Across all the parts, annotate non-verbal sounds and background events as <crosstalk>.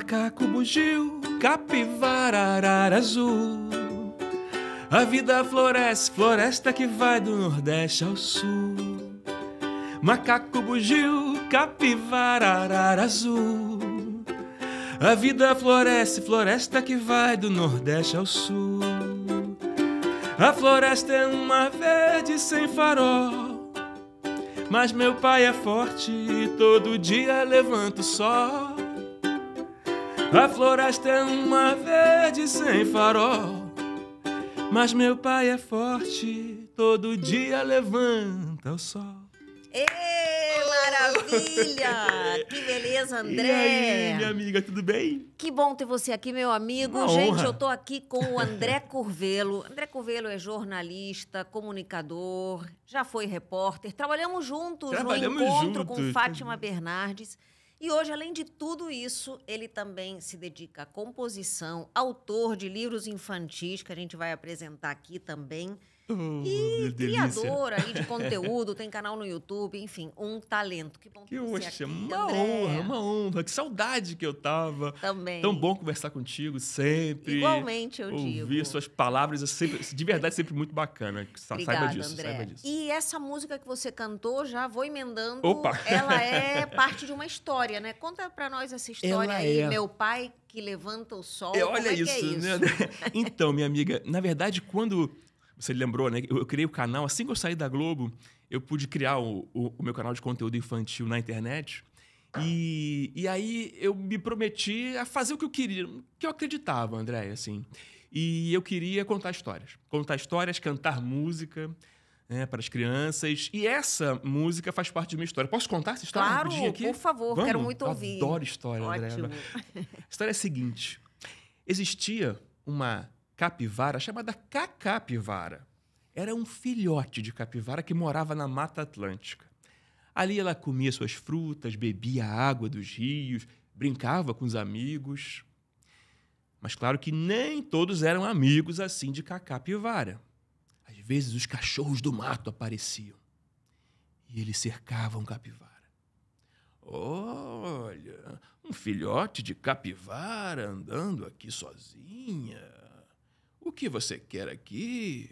Macaco bugio, capivara, arara azul. A vida floresce, floresta que vai do Nordeste ao Sul. Macaco bugio, capivara, arara azul. A vida floresce, floresta que vai do Nordeste ao Sul. A floresta é uma verde sem farol. Mas meu pai é forte e todo dia levanta o sol. A floresta é uma verde sem farol. Mas meu pai é forte, todo dia levanta o sol. Ei, maravilha! <laughs> que beleza, André! E aí, minha amiga, tudo bem? Que bom ter você aqui, meu amigo. Uma Gente, honra. eu tô aqui com o André Curvelo. André Curvelo é jornalista, comunicador, já foi repórter. Trabalhamos juntos Trabalhamos no encontro juntos. com Fátima Bernardes. E hoje, além de tudo isso, ele também se dedica à composição, autor de livros infantis, que a gente vai apresentar aqui também. <laughs> Oh, e criadora aí de <laughs> conteúdo, tem canal no YouTube, enfim, um talento. Que bom que, você você é uma honra, uma honra. Que saudade que eu tava. Também. Tão bom conversar contigo sempre. Igualmente, eu Ouvir digo. Ouvir suas palavras, é sempre, de verdade, sempre muito bacana. Obrigada, saiba disso, André. saiba disso. E essa música que você cantou, já vou emendando. Opa! Ela <laughs> é parte de uma história, né? Conta pra nós essa história ela aí, é... meu pai que levanta o sol. É, olha é isso, é isso? Né? Então, minha amiga, na verdade, quando você lembrou, né? Eu, eu criei o canal, assim que eu saí da Globo, eu pude criar o, o, o meu canal de conteúdo infantil na internet. E, e aí eu me prometi a fazer o que eu queria, o que eu acreditava, André, assim. E eu queria contar histórias. Contar histórias, cantar música né, para as crianças. E essa música faz parte de minha história. Posso contar essa história? Claro, um aqui? por favor, Vamos? quero muito ouvir. Adoro história, Ótimo. André. <laughs> A história é a seguinte. Existia uma capivara chamada cacapivara. Era um filhote de capivara que morava na Mata Atlântica. Ali ela comia suas frutas, bebia a água dos rios, brincava com os amigos. Mas claro que nem todos eram amigos assim de cacapivara. Às vezes os cachorros do mato apareciam e eles cercavam capivara. Olha, um filhote de capivara andando aqui sozinha. O que você quer aqui?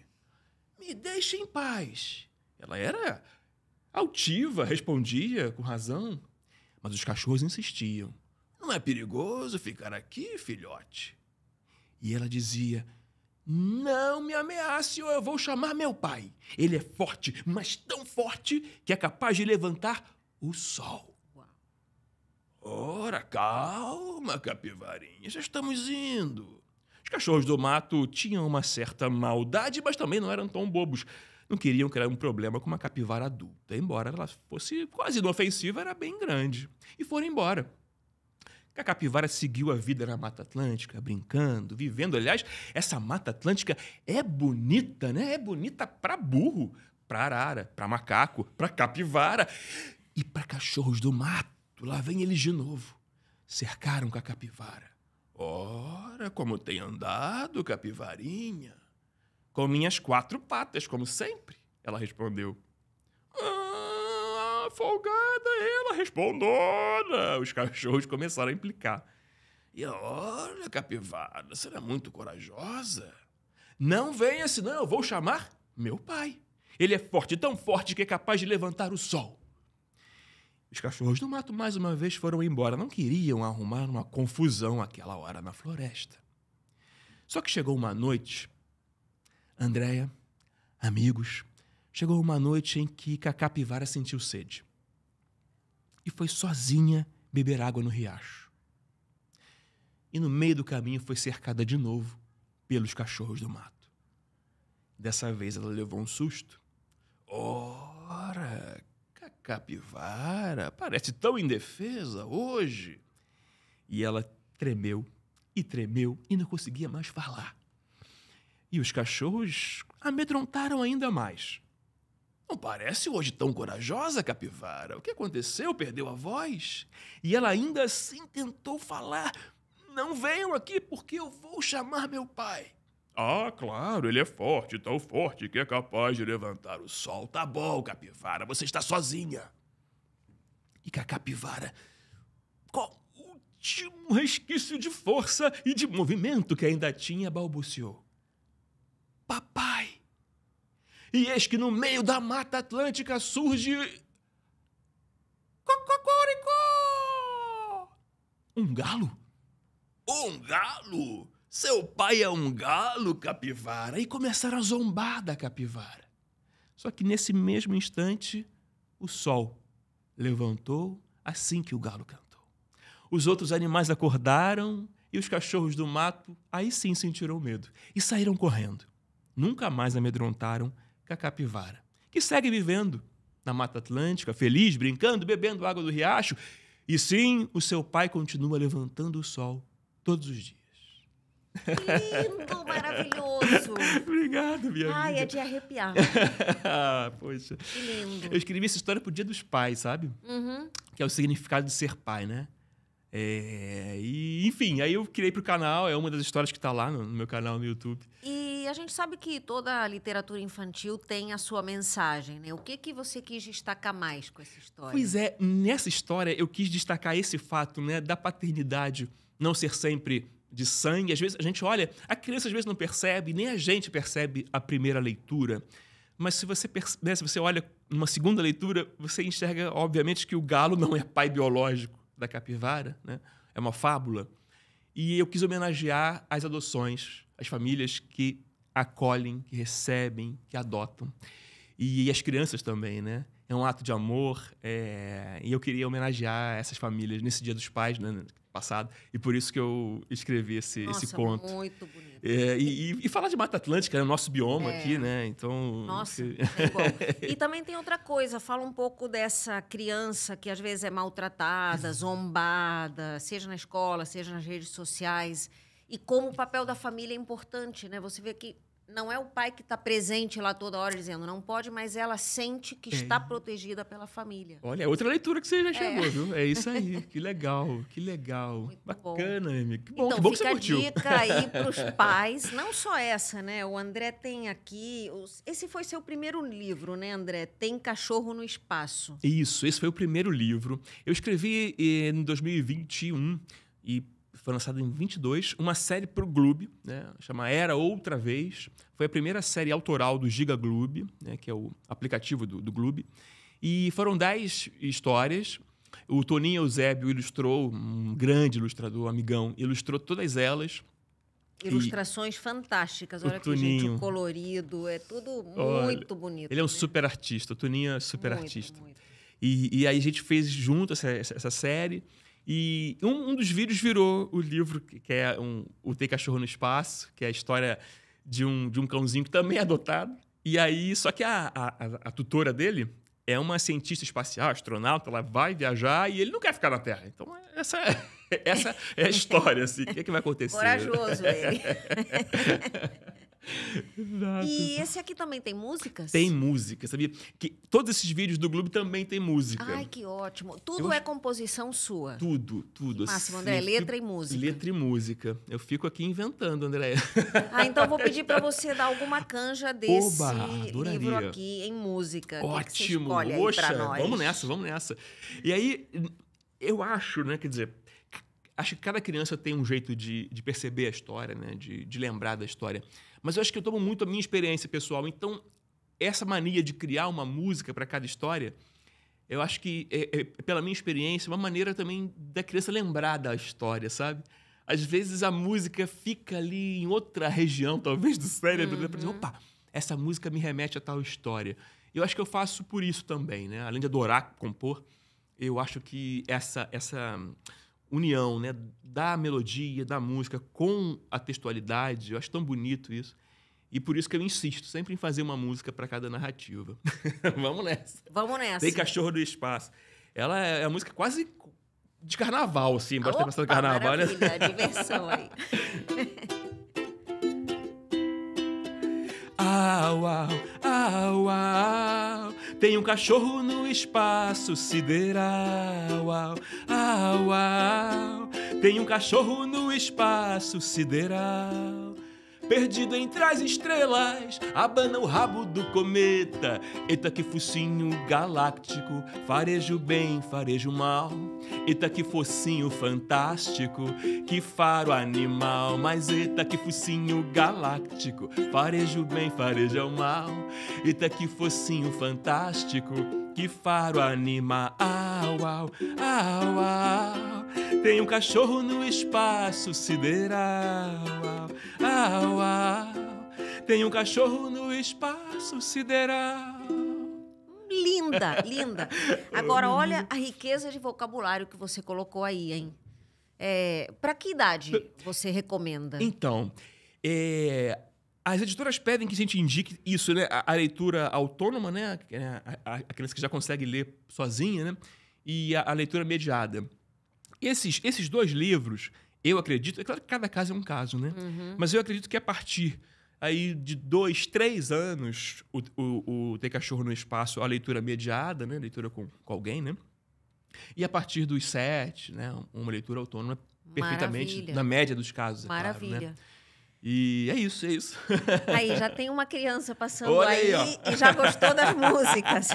Me deixe em paz. Ela era altiva, respondia com razão. Mas os cachorros insistiam. Não é perigoso ficar aqui, filhote? E ela dizia: Não me ameace ou eu vou chamar meu pai. Ele é forte, mas tão forte que é capaz de levantar o sol. Ora, calma, capivarinha, já estamos indo. Os cachorros do mato tinham uma certa maldade, mas também não eram tão bobos. Não queriam criar um problema com uma capivara adulta, embora ela fosse quase inofensiva, era bem grande. E foram embora. A capivara seguiu a vida na Mata Atlântica, brincando, vivendo. Aliás, essa Mata Atlântica é bonita, né? É bonita para burro, para arara, para macaco, para capivara e para cachorros do mato. Lá vem eles de novo. Cercaram com a capivara. Ora, como tem andado, capivarinha? Com minhas quatro patas, como sempre, ela respondeu. Ah, folgada ela, respondona! Né? Os cachorros começaram a implicar. E olha, capivara, você é muito corajosa. Não venha, senão eu vou chamar meu pai. Ele é forte, tão forte que é capaz de levantar o sol. Os cachorros do mato mais uma vez foram embora, não queriam arrumar uma confusão aquela hora na floresta. Só que chegou uma noite, Andréia, amigos, chegou uma noite em que a capivara sentiu sede e foi sozinha beber água no riacho. E no meio do caminho foi cercada de novo pelos cachorros do mato. Dessa vez ela levou um susto. Ora, capivara parece tão indefesa hoje. E ela tremeu e tremeu e não conseguia mais falar. E os cachorros amedrontaram ainda mais. Não parece hoje tão corajosa, capivara. O que aconteceu? Perdeu a voz? E ela ainda assim tentou falar. Não venham aqui porque eu vou chamar meu pai. Ah, claro, ele é forte, tão forte que é capaz de levantar o sol. Tá bom, capivara, você está sozinha. E que a capivara, com o último resquício de força e de movimento que ainda tinha, balbuciou: Papai! E eis que no meio da Mata Atlântica surge. Cocoricó! Um galo? Um galo? Seu pai é um galo, capivara! E começaram a zombar da capivara. Só que nesse mesmo instante, o sol levantou assim que o galo cantou. Os outros animais acordaram e os cachorros do mato aí sim sentiram medo e saíram correndo. Nunca mais amedrontaram com a capivara, que segue vivendo na Mata Atlântica, feliz, brincando, bebendo água do riacho. E sim, o seu pai continua levantando o sol todos os dias. Lindo, maravilhoso. Obrigado, minha Ai, amiga. é de arrepiar. ah, <laughs> poxa. Que lindo. Eu escrevi essa história pro Dia dos Pais, sabe? Uhum. Que é o significado de ser pai, né? É, e, enfim, aí eu criei pro canal, é uma das histórias que tá lá no, meu canal no YouTube. E a gente sabe que toda a literatura infantil tem a sua mensagem, né? O que que você quis destacar mais com essa história? Pois é, nessa história eu quis destacar esse fato, né, da paternidade não ser sempre de sangue. Às vezes a gente olha, a criança às vezes não percebe, nem a gente percebe a primeira leitura. Mas se você, né, se você olha numa segunda leitura, você enxerga, obviamente, que o galo não é pai biológico da capivara, né? é uma fábula. E eu quis homenagear as adoções, as famílias que acolhem, que recebem, que adotam. E, e as crianças também, né? É um ato de amor. É... E eu queria homenagear essas famílias nesse Dia dos Pais, né? passado. E por isso que eu escrevi esse, Nossa, esse conto. Muito bonito. É, e, e, e falar de Mata Atlântica, é nosso bioma é. aqui, né? Então. Nossa, que... <laughs> E também tem outra coisa, fala um pouco dessa criança que às vezes é maltratada, <laughs> zombada, seja na escola, seja nas redes sociais. E como o papel da família é importante, né? Você vê que não é o pai que está presente lá toda hora dizendo não pode, mas ela sente que é. está protegida pela família. Olha, é outra leitura que você já chegou, é. viu? É isso aí. Que legal, que legal. Muito Bacana, bom. Que bom, então, que bom fica que você a dica aí <laughs> para os pais. Não só essa, né? O André tem aqui... Esse foi seu primeiro livro, né, André? Tem Cachorro no Espaço. Isso, esse foi o primeiro livro. Eu escrevi eh, em 2021 e foi lançado em 22, uma série para o Gloob, né, chama Era Outra Vez. Foi a primeira série autoral do Giga Gloob, né, que é o aplicativo do, do Gloob. E foram 10 histórias. O Toninho Eusébio ilustrou, um grande ilustrador, amigão, ilustrou todas elas. Ilustrações e fantásticas, olha que gente, o colorido, é tudo olha, muito bonito. Ele é um né? super artista, o Toninho é super muito, artista. Muito. E, e, aí a gente fez junto essa, essa série. E um, um, dos vídeos virou o livro, que é um, o Tem Cachorro no Espaço, que é a história de um, de um cãozinho que também é adotado. E aí, só que a, a, a tutora dele é uma cientista espacial, astronauta, ela vai viajar e ele não quer ficar na Terra. Então, essa é, <laughs> essa é a história, assim. O que, é que vai acontecer? Corajoso ele. <laughs> Exato. E esse aqui também tem músicas? Tem música, sabia? Que todos esses vídeos do Globo também tem música. Ai, que ótimo. Tudo eu... é composição sua? Tudo, tudo. Máximo, André, fico... letra e música. Letra e música. Eu fico aqui inventando, André. Ah, então vou pedir para <laughs> você dar alguma canja desse Oba, livro aqui em música. Ótimo. Que que Poxa, vamos nessa, vamos nessa. E aí, eu acho, né, quer dizer, acho que cada criança tem um jeito de, de perceber a história, né, de, de lembrar da história. Mas eu acho que eu tomo muito a minha experiência pessoal. Então, essa mania de criar uma música para cada história, eu acho que, é, é, pela minha experiência, é uma maneira também da criança lembrar da história, sabe? Às vezes a música fica ali em outra região, talvez, do cérebro, né? uhum. para dizer, opa, essa música me remete a tal história. Eu acho que eu faço por isso também, né? Além de adorar compor, eu acho que essa, essa união né, da melodia, da música com a textualidade. Eu acho tão bonito isso. E por isso que eu insisto sempre em fazer uma música para cada narrativa. <laughs> Vamos nessa. Vamos nessa. Tem Cachorro do Espaço. Ela é, é a música quase de carnaval, assim, embora tenha passado carnaval, né? diversão aí. <laughs> au, au, au, au. Tem um cachorro no espaço sideral. Au, au, au. Tem um cachorro no espaço sideral. Perdido entre as estrelas, abana o rabo do cometa. Eita que focinho galáctico, farejo bem, farejo mal. Eita que focinho fantástico, que faro animal. Mas eita que focinho galáctico, farejo bem, farejo mal. Eita que focinho fantástico que faro anima. Au, au, au, au. Tem um cachorro no espaço sideral. Au, au, au. Tem um cachorro no espaço sideral. Linda, linda. <laughs> Agora, olha a riqueza de vocabulário que você colocou aí, hein? É, Para que idade você recomenda? Então, é, as editoras pedem que a gente indique isso, né? A, a leitura autônoma, né? É, a, a, que já conseguem ler sozinha, né? E a, leitura mediada. Esses, esses dois livros, eu acredito, é claro que cada caso é um caso, né? Uhum. Mas eu acredito que a partir aí de dois, três anos, o, o, o Ter Cachorro no Espaço, a leitura mediada, né? Leitura com, com alguém, né? E a partir dos sete, né? Uma leitura autônoma perfeitamente, Maravilha. na média dos casos, é Maravilha. Claro, né? E é isso, é isso. <laughs> Aí, já tem uma criança passando Olha aí, aí e já gostou das <laughs> músicas.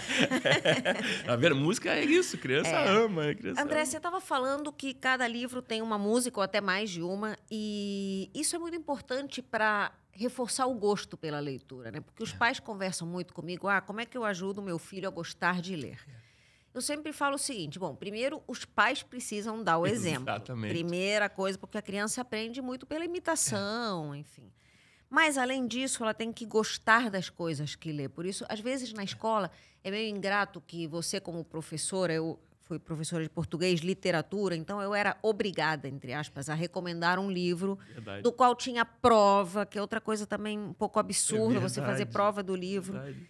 É, tá Música é isso, criança é. ama. É criança André, ama. você estava falando que cada livro tem uma música ou até mais de uma, e isso é muito importante para reforçar o gosto pela leitura, né? Porque os é. pais conversam muito comigo, ah, como é que eu ajudo meu filho a gostar de ler? É. Eu sempre falo o seguinte: bom, primeiro os pais precisam dar o <laughs> exemplo. Exatamente. Primeira coisa, porque a criança aprende muito pela imitação, é. enfim. Mas, além disso, ela tem que gostar das coisas que lê. Por isso, às vezes, na é. escola, é meio ingrato que você, como professora, eu fui professora de português, literatura, então eu era obrigada, entre aspas, a recomendar um livro verdade. do qual tinha prova, que é outra coisa também um pouco é absurda, é você fazer prova do livro. Verdade.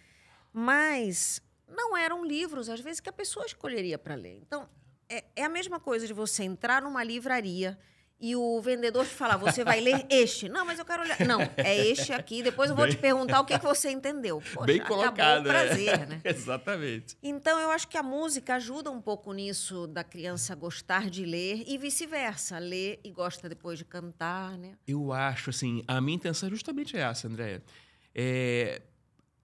Mas não eram livros, às vezes, que a pessoa escolheria para ler. Então, é, é, a mesma coisa de você entrar numa livraria e o vendedor te falar, você vai ler este. Não, mas eu quero olhar. Não, é este aqui, depois eu vou Bem... te perguntar o que, que você entendeu. <laughs> Poxa, Bem colocado. Acabou o é. prazer, né? <laughs> Exatamente. Então, eu acho que a música ajuda um pouco nisso, da criança gostar de ler e vice-versa, ler e gosta depois de cantar, né? Eu acho, assim, a minha intenção é justamente essa, Andréia. É,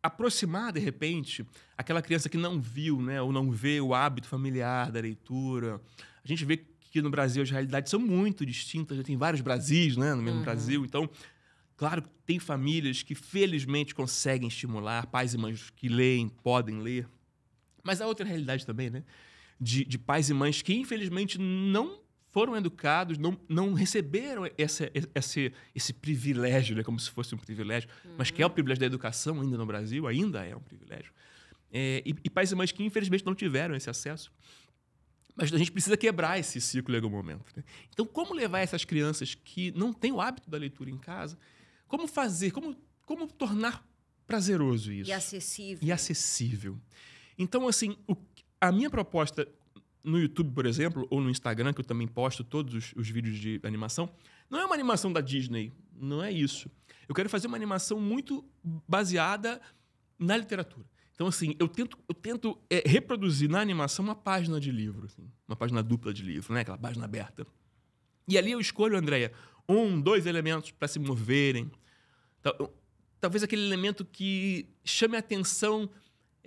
aproximar, de repente, aquela criança que não viu, né, ou não vê o hábito familiar da leitura. A gente vê que no Brasil as realidades são muito distintas, já né? tem vários Brasis, né, no mesmo uhum. Brasil. Então, claro que tem famílias que felizmente conseguem estimular, pais e mães que leem, podem ler. Mas há outra realidade também, né? De, de pais e mães que, infelizmente, não foram educados, não, não receberam essa, esse, esse privilégio, né? como se fosse um privilégio, uhum. mas que é o uhum. privilégio da educação ainda no Brasil, ainda é um privilégio. É, e, e, pais e mães que, infelizmente, não tiveram esse acesso. Mas a gente precisa quebrar esse ciclo em algum momento. Né? Então, como levar essas crianças que não têm o hábito da leitura em casa? Como fazer? Como, como tornar prazeroso isso? E acessível. E acessível. Então, assim, o, a minha proposta no YouTube, por exemplo, ou no Instagram, que eu também posto todos os, os, vídeos de animação, não é uma animação da Disney. Não é isso. Eu quero fazer uma animação muito baseada na literatura. Então, assim, eu tento, eu tento é, reproduzir na animação uma página de livro, assim, uma página dupla de livro, né? aquela página aberta. E ali eu escolho, Andréia, um, dois elementos para se moverem. Talvez aquele elemento que chame a atenção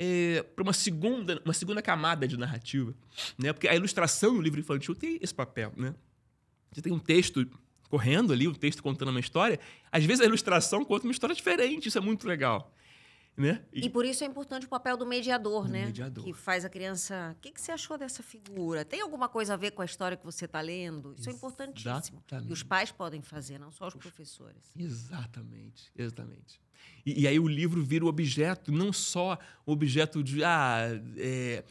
é, para uma segunda, uma segunda camada de narrativa. Né? Porque a ilustração no livro infantil tem esse papel. Né? Você tem um texto correndo ali, um texto contando uma história, às vezes a ilustração conta uma história diferente, isso é muito legal. Né? E, e, por isso é importante o papel do mediador, do né? Mediador. Que faz a criança. O que, que, você achou dessa figura? Tem alguma coisa a ver com a história que você está lendo? Isso é importantíssimo. E os pais podem fazer, não só os professores. Exatamente, exatamente. E, e, aí o livro vira o objeto, não só o objeto de. Ah, é,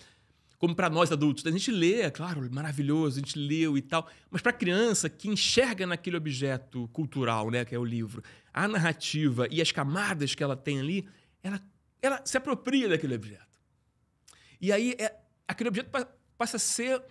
como para nós adultos, né? a gente lê, é claro, maravilhoso, a gente leu e tal, mas para a criança que enxerga naquele objeto cultural, né, que é o livro, a narrativa e as camadas que ela tem ali, ela, ela se apropria daquele objeto. E aí é, aquele objeto passa a ser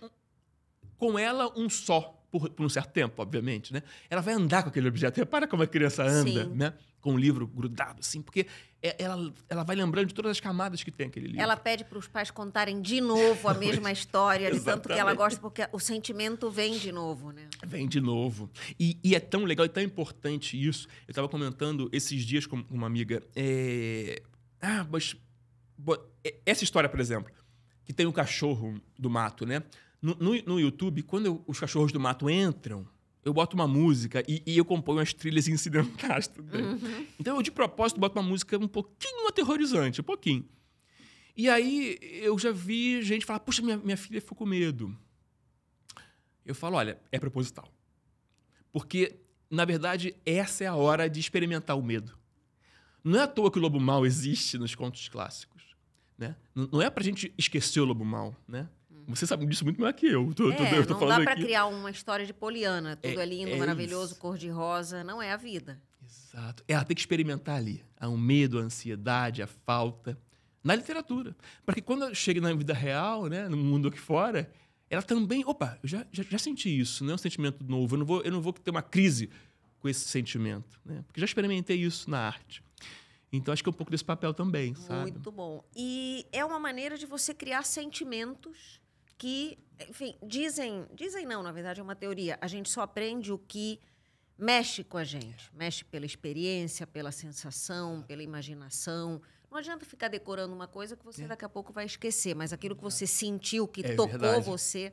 com ela um só, por, por, um certo tempo, obviamente. Né? Ela vai andar com aquele objeto. Repara como a criança anda, Sim. né? com o livro grudado, assim, porque é, ela, ela vai lembrando de todas as camadas que tem aquele livro. Ela pede para os pais contarem de novo a mesma história, de tanto que ela gosta, porque o sentimento vem de novo, né? Vem de novo. E, e é tão legal e tão importante isso. Eu estava comentando esses dias com uma amiga. É... Ah, mas. É, essa história, por exemplo, que tem o cachorro do mato, né? No, no, no YouTube, quando eu, os cachorros do mato entram eu boto uma música e, e eu componho as trilhas <laughs> incidentais também. Uhum. Então eu, de propósito, boto uma música um pouquinho aterrorizante, um pouquinho. E aí eu já vi gente falar: Poxa, minha, minha filha ficou com medo. Eu falo: Olha, é proposital. Porque, na verdade, essa é a hora de experimentar o medo. Não é à toa que o lobo mal existe nos contos clássicos. Né? Não é para a gente esquecer o lobo mal. Né? Você sabe disso muito melhor que eu. Tô, é, tô, eu tô é, não dá para criar uma história de Poliana. Tudo é, é lindo, é maravilhoso, isso. cor de rosa. Não é a vida. Exato. É, ela tem que experimentar ali. Há um medo, a ansiedade, a falta. Na literatura. Para que quando chega na vida real, né, no mundo aqui fora, ela também. Opa, eu já, já, já senti isso, não é um sentimento novo. Eu não vou, eu não vou ter uma crise com esse sentimento. Né? Porque já experimentei isso na arte. Então acho que é um pouco desse papel também, sabe? Muito bom. E é uma maneira de você criar sentimentos que, enfim, dizem, dizem não, na verdade é uma teoria. A gente só aprende o que mexe com a gente, mexe pela experiência, pela sensação, pela imaginação. Não adianta ficar decorando uma coisa que você é. daqui a pouco vai esquecer, mas aquilo que você sentiu, que é tocou verdade. você,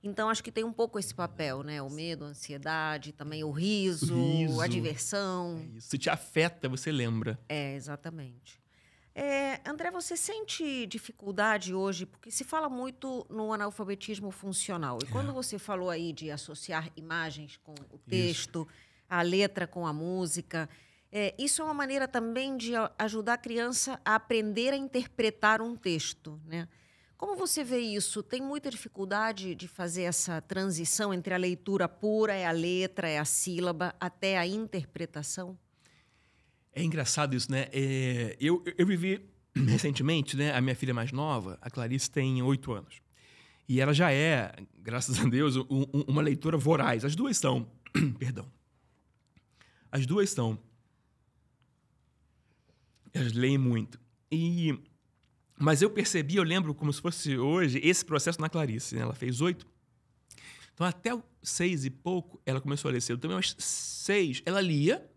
então, acho que tem um pouco esse é papel, né? O medo, a ansiedade, também o riso, riso. a diversão. É isso. Se te afeta, você lembra. É, exatamente. É, André, você sente dificuldade hoje, porque se fala muito no analfabetismo funcional. E é. quando você falou aí de associar imagens com o texto, isso. a letra com a música, é, isso é uma maneira também de ajudar a criança a aprender a interpretar um texto, né? Como você vê isso? Tem muita dificuldade de fazer essa transição entre a leitura pura, é a letra, é a sílaba, até a interpretação? É engraçado isso, né? É, eu, eu vivi <clears throat> recentemente, né? A minha filha mais nova, a Clarice, tem oito anos. E ela já é, graças a Deus, um, um, uma leitora voraz. As duas são. <clears throat> Perdão. As duas são. Elas leem muito. E. Mas eu percebi, eu lembro como se fosse hoje, esse processo na Clarice. Né? Ela fez oito. Então, até seis e pouco, ela começou a ler Eu Também, umas seis, ela lia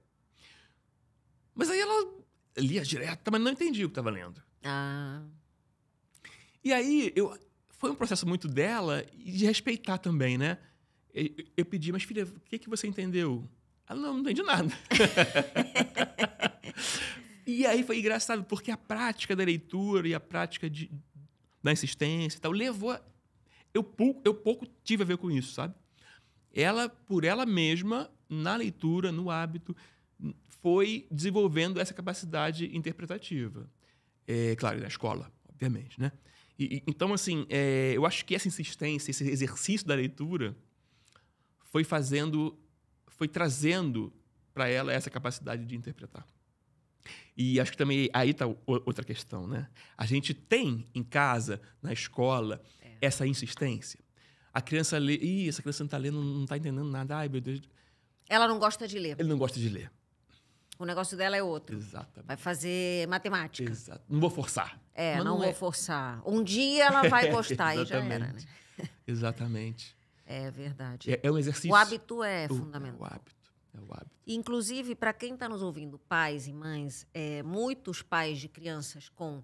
mas aí ela lia direto, mas não entendia o que estava lendo. Ah. E aí, eu, foi um processo muito dela e de respeitar também, né? Eu, eu pedi, mas filha, o que, que você entendeu? Ela, não, não entendi nada. <laughs> e aí foi engraçado, porque a prática da leitura e a prática de, da insistência e tal levou a, eu, pouco, eu pouco tive a ver com isso, sabe? Ela, por ela mesma, na leitura, no hábito, foi desenvolvendo essa capacidade interpretativa. É, claro, na escola, obviamente, né? E, e, então, assim, é, eu acho que essa insistência, esse exercício da leitura foi fazendo, foi trazendo para ela essa capacidade de interpretar. E acho que também aí está outra questão, né? A gente tem em casa, na escola, é. essa insistência. A criança lê, ih, essa criança não está lendo, não está entendendo nada, ai meu Deus. Ela não gosta de ler. Ele não gosta de ler o negócio dela é outro. Exatamente. Vai fazer matemática. Exato. Não vou forçar. É, não, não, vou é. forçar. Um dia ela vai <laughs> gostar é, e já era, né? <laughs> Exatamente. É verdade. É, é, um exercício. O hábito é o, é fundamental. o hábito. É o hábito. Inclusive, para quem está nos ouvindo, pais e mães, é, muitos pais de crianças com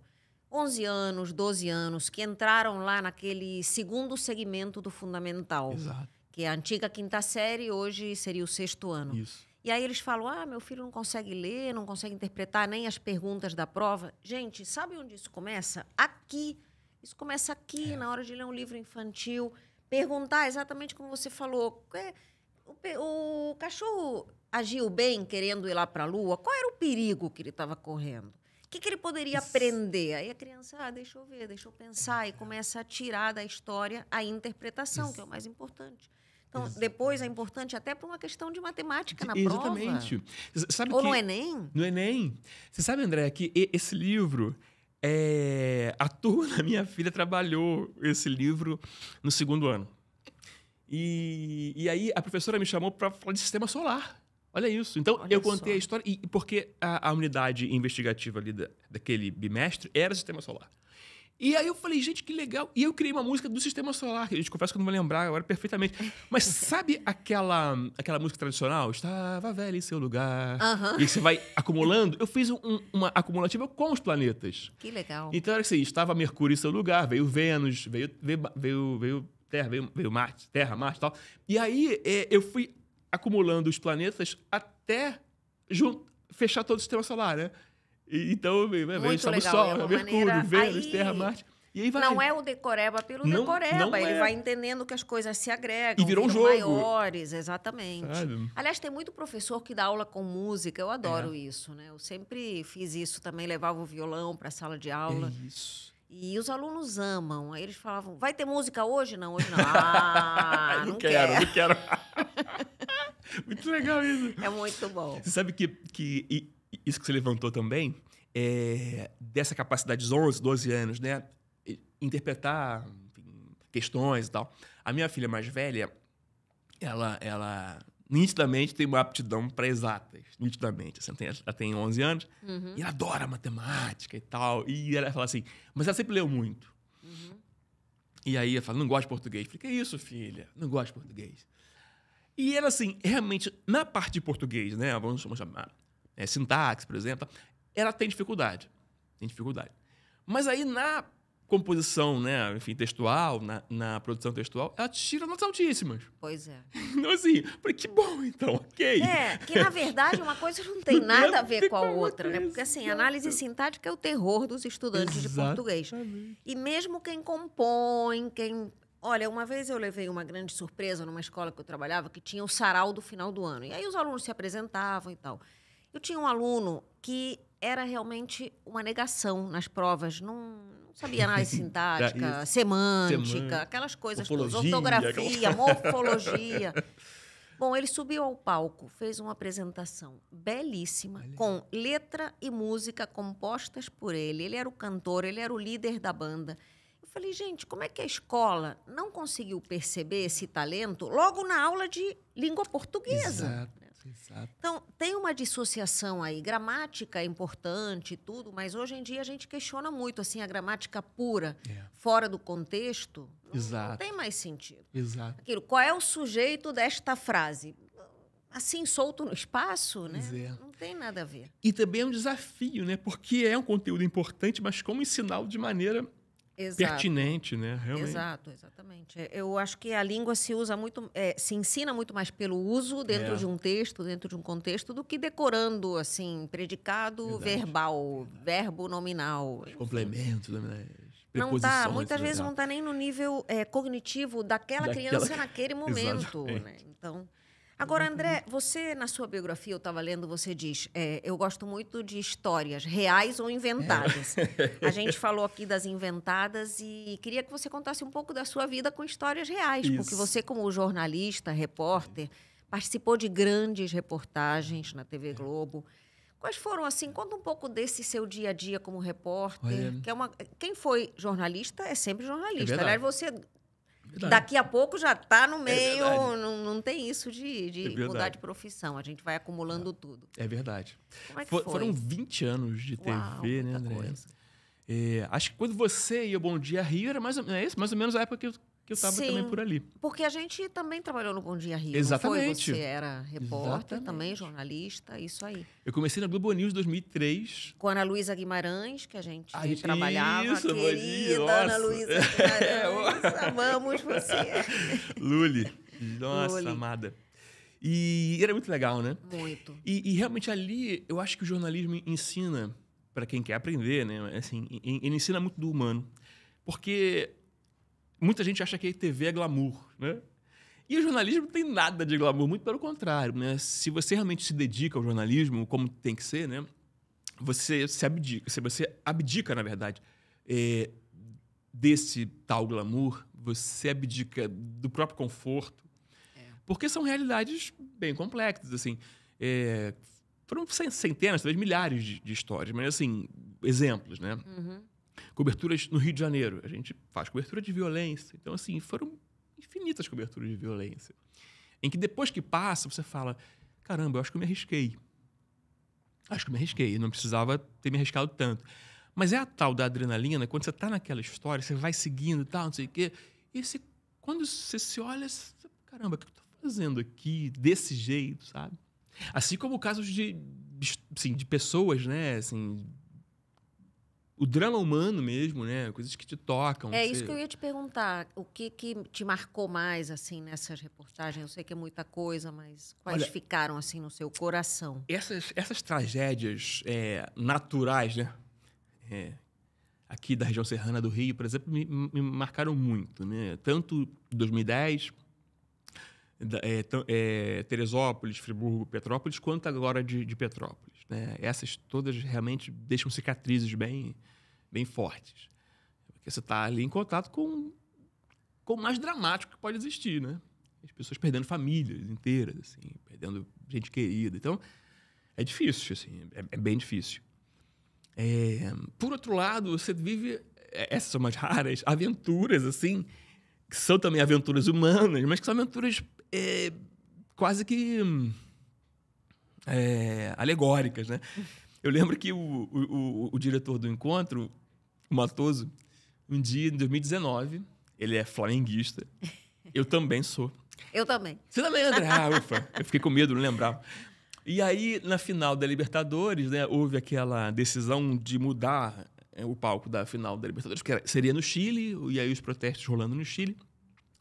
11 anos, 12 anos, que entraram lá naquele segundo segmento do fundamental. Exato. Que é a antiga quinta série, hoje seria o sexto ano. Isso. E aí eles falam: ah, meu filho não consegue ler, não consegue interpretar nem as perguntas da prova. Gente, sabe onde isso começa? Aqui. Isso começa aqui, é. na hora de ler um livro infantil. Perguntar exatamente como você falou. O, o cachorro agiu bem querendo ir lá para a lua? Qual era o perigo que ele estava correndo? O que, que ele poderia isso. aprender? Aí a criança, ah, deixa eu ver, deixa eu pensar, e começa a tirar da história a interpretação, isso. que é o mais importante. Então, Ex depois é importante até para uma questão de matemática na Exatamente. prova. Exatamente. Ou que, no Enem. No Enem. Você sabe, André, que esse livro... É, a turma <laughs> da minha filha trabalhou esse livro no segundo ano. E, e aí a professora me chamou para falar de sistema solar. Olha isso. Então Olha eu contei só. a história, e porque a, a unidade investigativa ali da, daquele bimestre era sistema solar. E aí eu falei, gente, que legal. E eu criei uma música do Sistema Solar, que a gente confessa que eu não vou lembrar agora perfeitamente. Mas <laughs> sabe aquela, aquela música tradicional? Estava velha em seu lugar. E você vai acumulando. Eu fiz um, uma acumulativa com os planetas. Que legal. Então era assim, estava Mercúrio em seu lugar, veio Vênus, veio, veio, veio, veio Terra, veio, veio Marte, Terra, Marte e tal. E aí é, eu fui acumulando os planetas até fechar todo o Sistema Solar, né? E, então, vem, vem, Muito sabe legal, o Sol, é Mercúrio, maneira... Vênus, aí... Terra, Marte. Não é o decoreba pelo não, decoreba. Não ele é. vai entendendo que as coisas se agregam. E virou um jogo. maiores, exatamente. Sabe? Aliás, tem muito professor que dá aula com música. Eu adoro é. isso, né? Eu sempre fiz isso também. Levava o violão para a sala de é aula. É isso. E os alunos amam. Aí eles falavam, vai ter música hoje? Não, hoje não. <laughs> Ah, não, não quero, quero, não quero. <laughs> muito legal isso. É muito bom. Você sabe que, que isso que você levantou também, é, dessa capacidade dos 11, 12 anos, né? Interpretar enfim, questões e tal. A minha filha mais velha, ela, ela nitidamente tem uma aptidão para exatas, nitidamente. Assim, ela, tem, 11 anos uhum. e ela adora matemática e tal. E ela fala assim, mas ela sempre leu muito. Uhum. E aí eu falo, não gosto de português. Falei, que isso, filha? Não gosto de português. E ela, assim, realmente, na parte de português, né? Vamos chamar, é, sintaxe, por exemplo, ela tem dificuldade. Tem dificuldade. Mas aí na composição, né, enfim, textual, na, na produção textual, ela tira notas altíssimas. Pois é. <laughs> Então, assim, falei, que bom, então, ok. É, que na verdade uma coisa não tem <laughs> não nada a ver com a outra, né? Porque, assim, análise sintática é o terror dos estudantes Exatamente. de português. E mesmo quem compõe, quem Olha, uma vez eu levei uma grande surpresa numa escola que eu trabalhava, que tinha o sarau do final do ano. E aí os alunos se apresentavam e tal. Eu tinha um aluno que era realmente uma negação nas provas, não, não sabia análise <laughs> sintática, semântica, Semântica. aquelas coisas todas, ortografia, morfologia. <laughs> Bom, ele subiu ao palco, fez uma apresentação belíssima, com letra e música compostas por ele. Ele era o cantor, ele era o líder da banda. Eu falei, gente, como é que a escola não conseguiu perceber esse talento logo na aula de língua portuguesa? Exato. Exato. Então, tem uma dissociação aí. Gramática é importante e tudo, mas hoje em dia a gente questiona muito assim a gramática pura, é. fora do contexto. Exato. Não, tem mais sentido. Exato. Aquilo, qual é o sujeito desta frase? Assim, solto no espaço, né? É. Não tem nada a ver. E também é um desafio, né? Porque é um conteúdo importante, mas como ensiná-lo de maneira Exato. pertinente, né? Realmente. Exato, exatamente. É, eu acho que a língua se usa muito, é, se ensina muito mais pelo uso dentro é. de um texto, dentro de um contexto, do que decorando assim predicado Verdade. verbal, Verdade. verbo nominal. Os complementos, né, né? Não tá, muitas vezes não tá nem no nível é, cognitivo daquela, daquela criança <laughs> naquele momento, né? Então Agora, uhum. André, você, na sua biografia, eu estava lendo, você diz: é, eu gosto muito de histórias reais ou inventadas. É. A gente falou aqui das inventadas e queria que você contasse um pouco da sua vida com histórias reais, Isso. porque você, como jornalista, repórter, participou de grandes reportagens na TV é. Globo. Quais foram, assim, conta um pouco desse seu dia a dia como repórter. Que é uma, quem foi jornalista é sempre jornalista. Né? É Aliás, você Verdade. Daqui a pouco já está no é meio, é não, não, tem isso de, de é mudar de profissão, a gente vai acumulando tudo. É verdade. Como é que For, foi? Foram 20 anos de TV, né, André? É, acho que quando você ia Bom Dia Rio, era mais ou, é isso, mais ou menos a época que eu que eu estava também por ali. Porque a gente também trabalhou no Bom Dia Rio. Exatamente. Você era repórter, Exatamente. também jornalista, isso aí. Eu comecei na Globo News em 2003. Com a Ana Luísa Guimarães, que a gente, trabalhava. Isso, Querida Ana Luísa Guimarães, <laughs> amamos você. Luli, nossa Luli. amada. E era muito legal, né? Muito. E, e realmente ali, eu acho que o jornalismo ensina, para quem quer aprender, né? Assim, ele ensina muito do humano. Porque muita gente acha que a TV é glamour, né? E o jornalismo não tem nada de glamour, muito pelo contrário, né? Se você realmente se dedica ao jornalismo, como tem que ser, né? Você se abdica, você abdica, na verdade, é, desse tal glamour, você abdica do próprio conforto, é. porque são realidades bem complexas, assim. É, foram centenas, talvez milhares de, de histórias, mas assim, exemplos, né? Uhum. Coberturas no Rio de Janeiro, a gente faz cobertura de violência. Então, assim, foram infinitas coberturas de violência. Em que depois que passa, você fala: caramba, eu acho que eu me arrisquei. Acho que eu me arrisquei, eu não precisava ter me arriscado tanto. Mas é a tal da adrenalina, quando você está naquela história, você vai seguindo e tal, não sei o quê. E você, quando você se olha, você, caramba, o que eu estou fazendo aqui desse jeito, sabe? Assim como casos de, assim, de pessoas, né? Assim, o drama humano mesmo, né? Coisas que te tocam. É isso que eu ia te perguntar. O que, que te marcou mais, assim, nessas reportagens? Eu sei que é muita coisa, mas quais Olha, ficaram, assim, no seu coração? Essas, essas tragédias é, naturais, né? É, aqui da região serrana do Rio, por exemplo, me, me marcaram muito, né? Tanto 2010 é, é, Teresópolis, Friburgo, Petrópolis, quanto agora de, de Petrópolis. Né? Essas todas realmente deixam cicatrizes bem, bem fortes. Porque você está ali em contato com, com o mais dramático que pode existir, né? As pessoas perdendo famílias inteiras, assim, perdendo gente querida. Então, é difícil, assim, é, é bem difícil. É, por outro lado, você vive, é, essas são mais <laughs> raras, aventuras, assim, que são também aventuras humanas, mas que são aventuras é, quase que é, alegóricas, né? Eu lembro que o, o, o, o diretor do encontro, o Matoso, um dia, em 2019, ele é flamenguista. Eu também sou. Eu também. Você também, André? Ah, ufa. Eu fiquei com medo, não lembrava. E aí, na final da Libertadores, né, houve aquela decisão de mudar é, o palco da final da Libertadores, que seria no Chile, e aí os protestos rolando no Chile.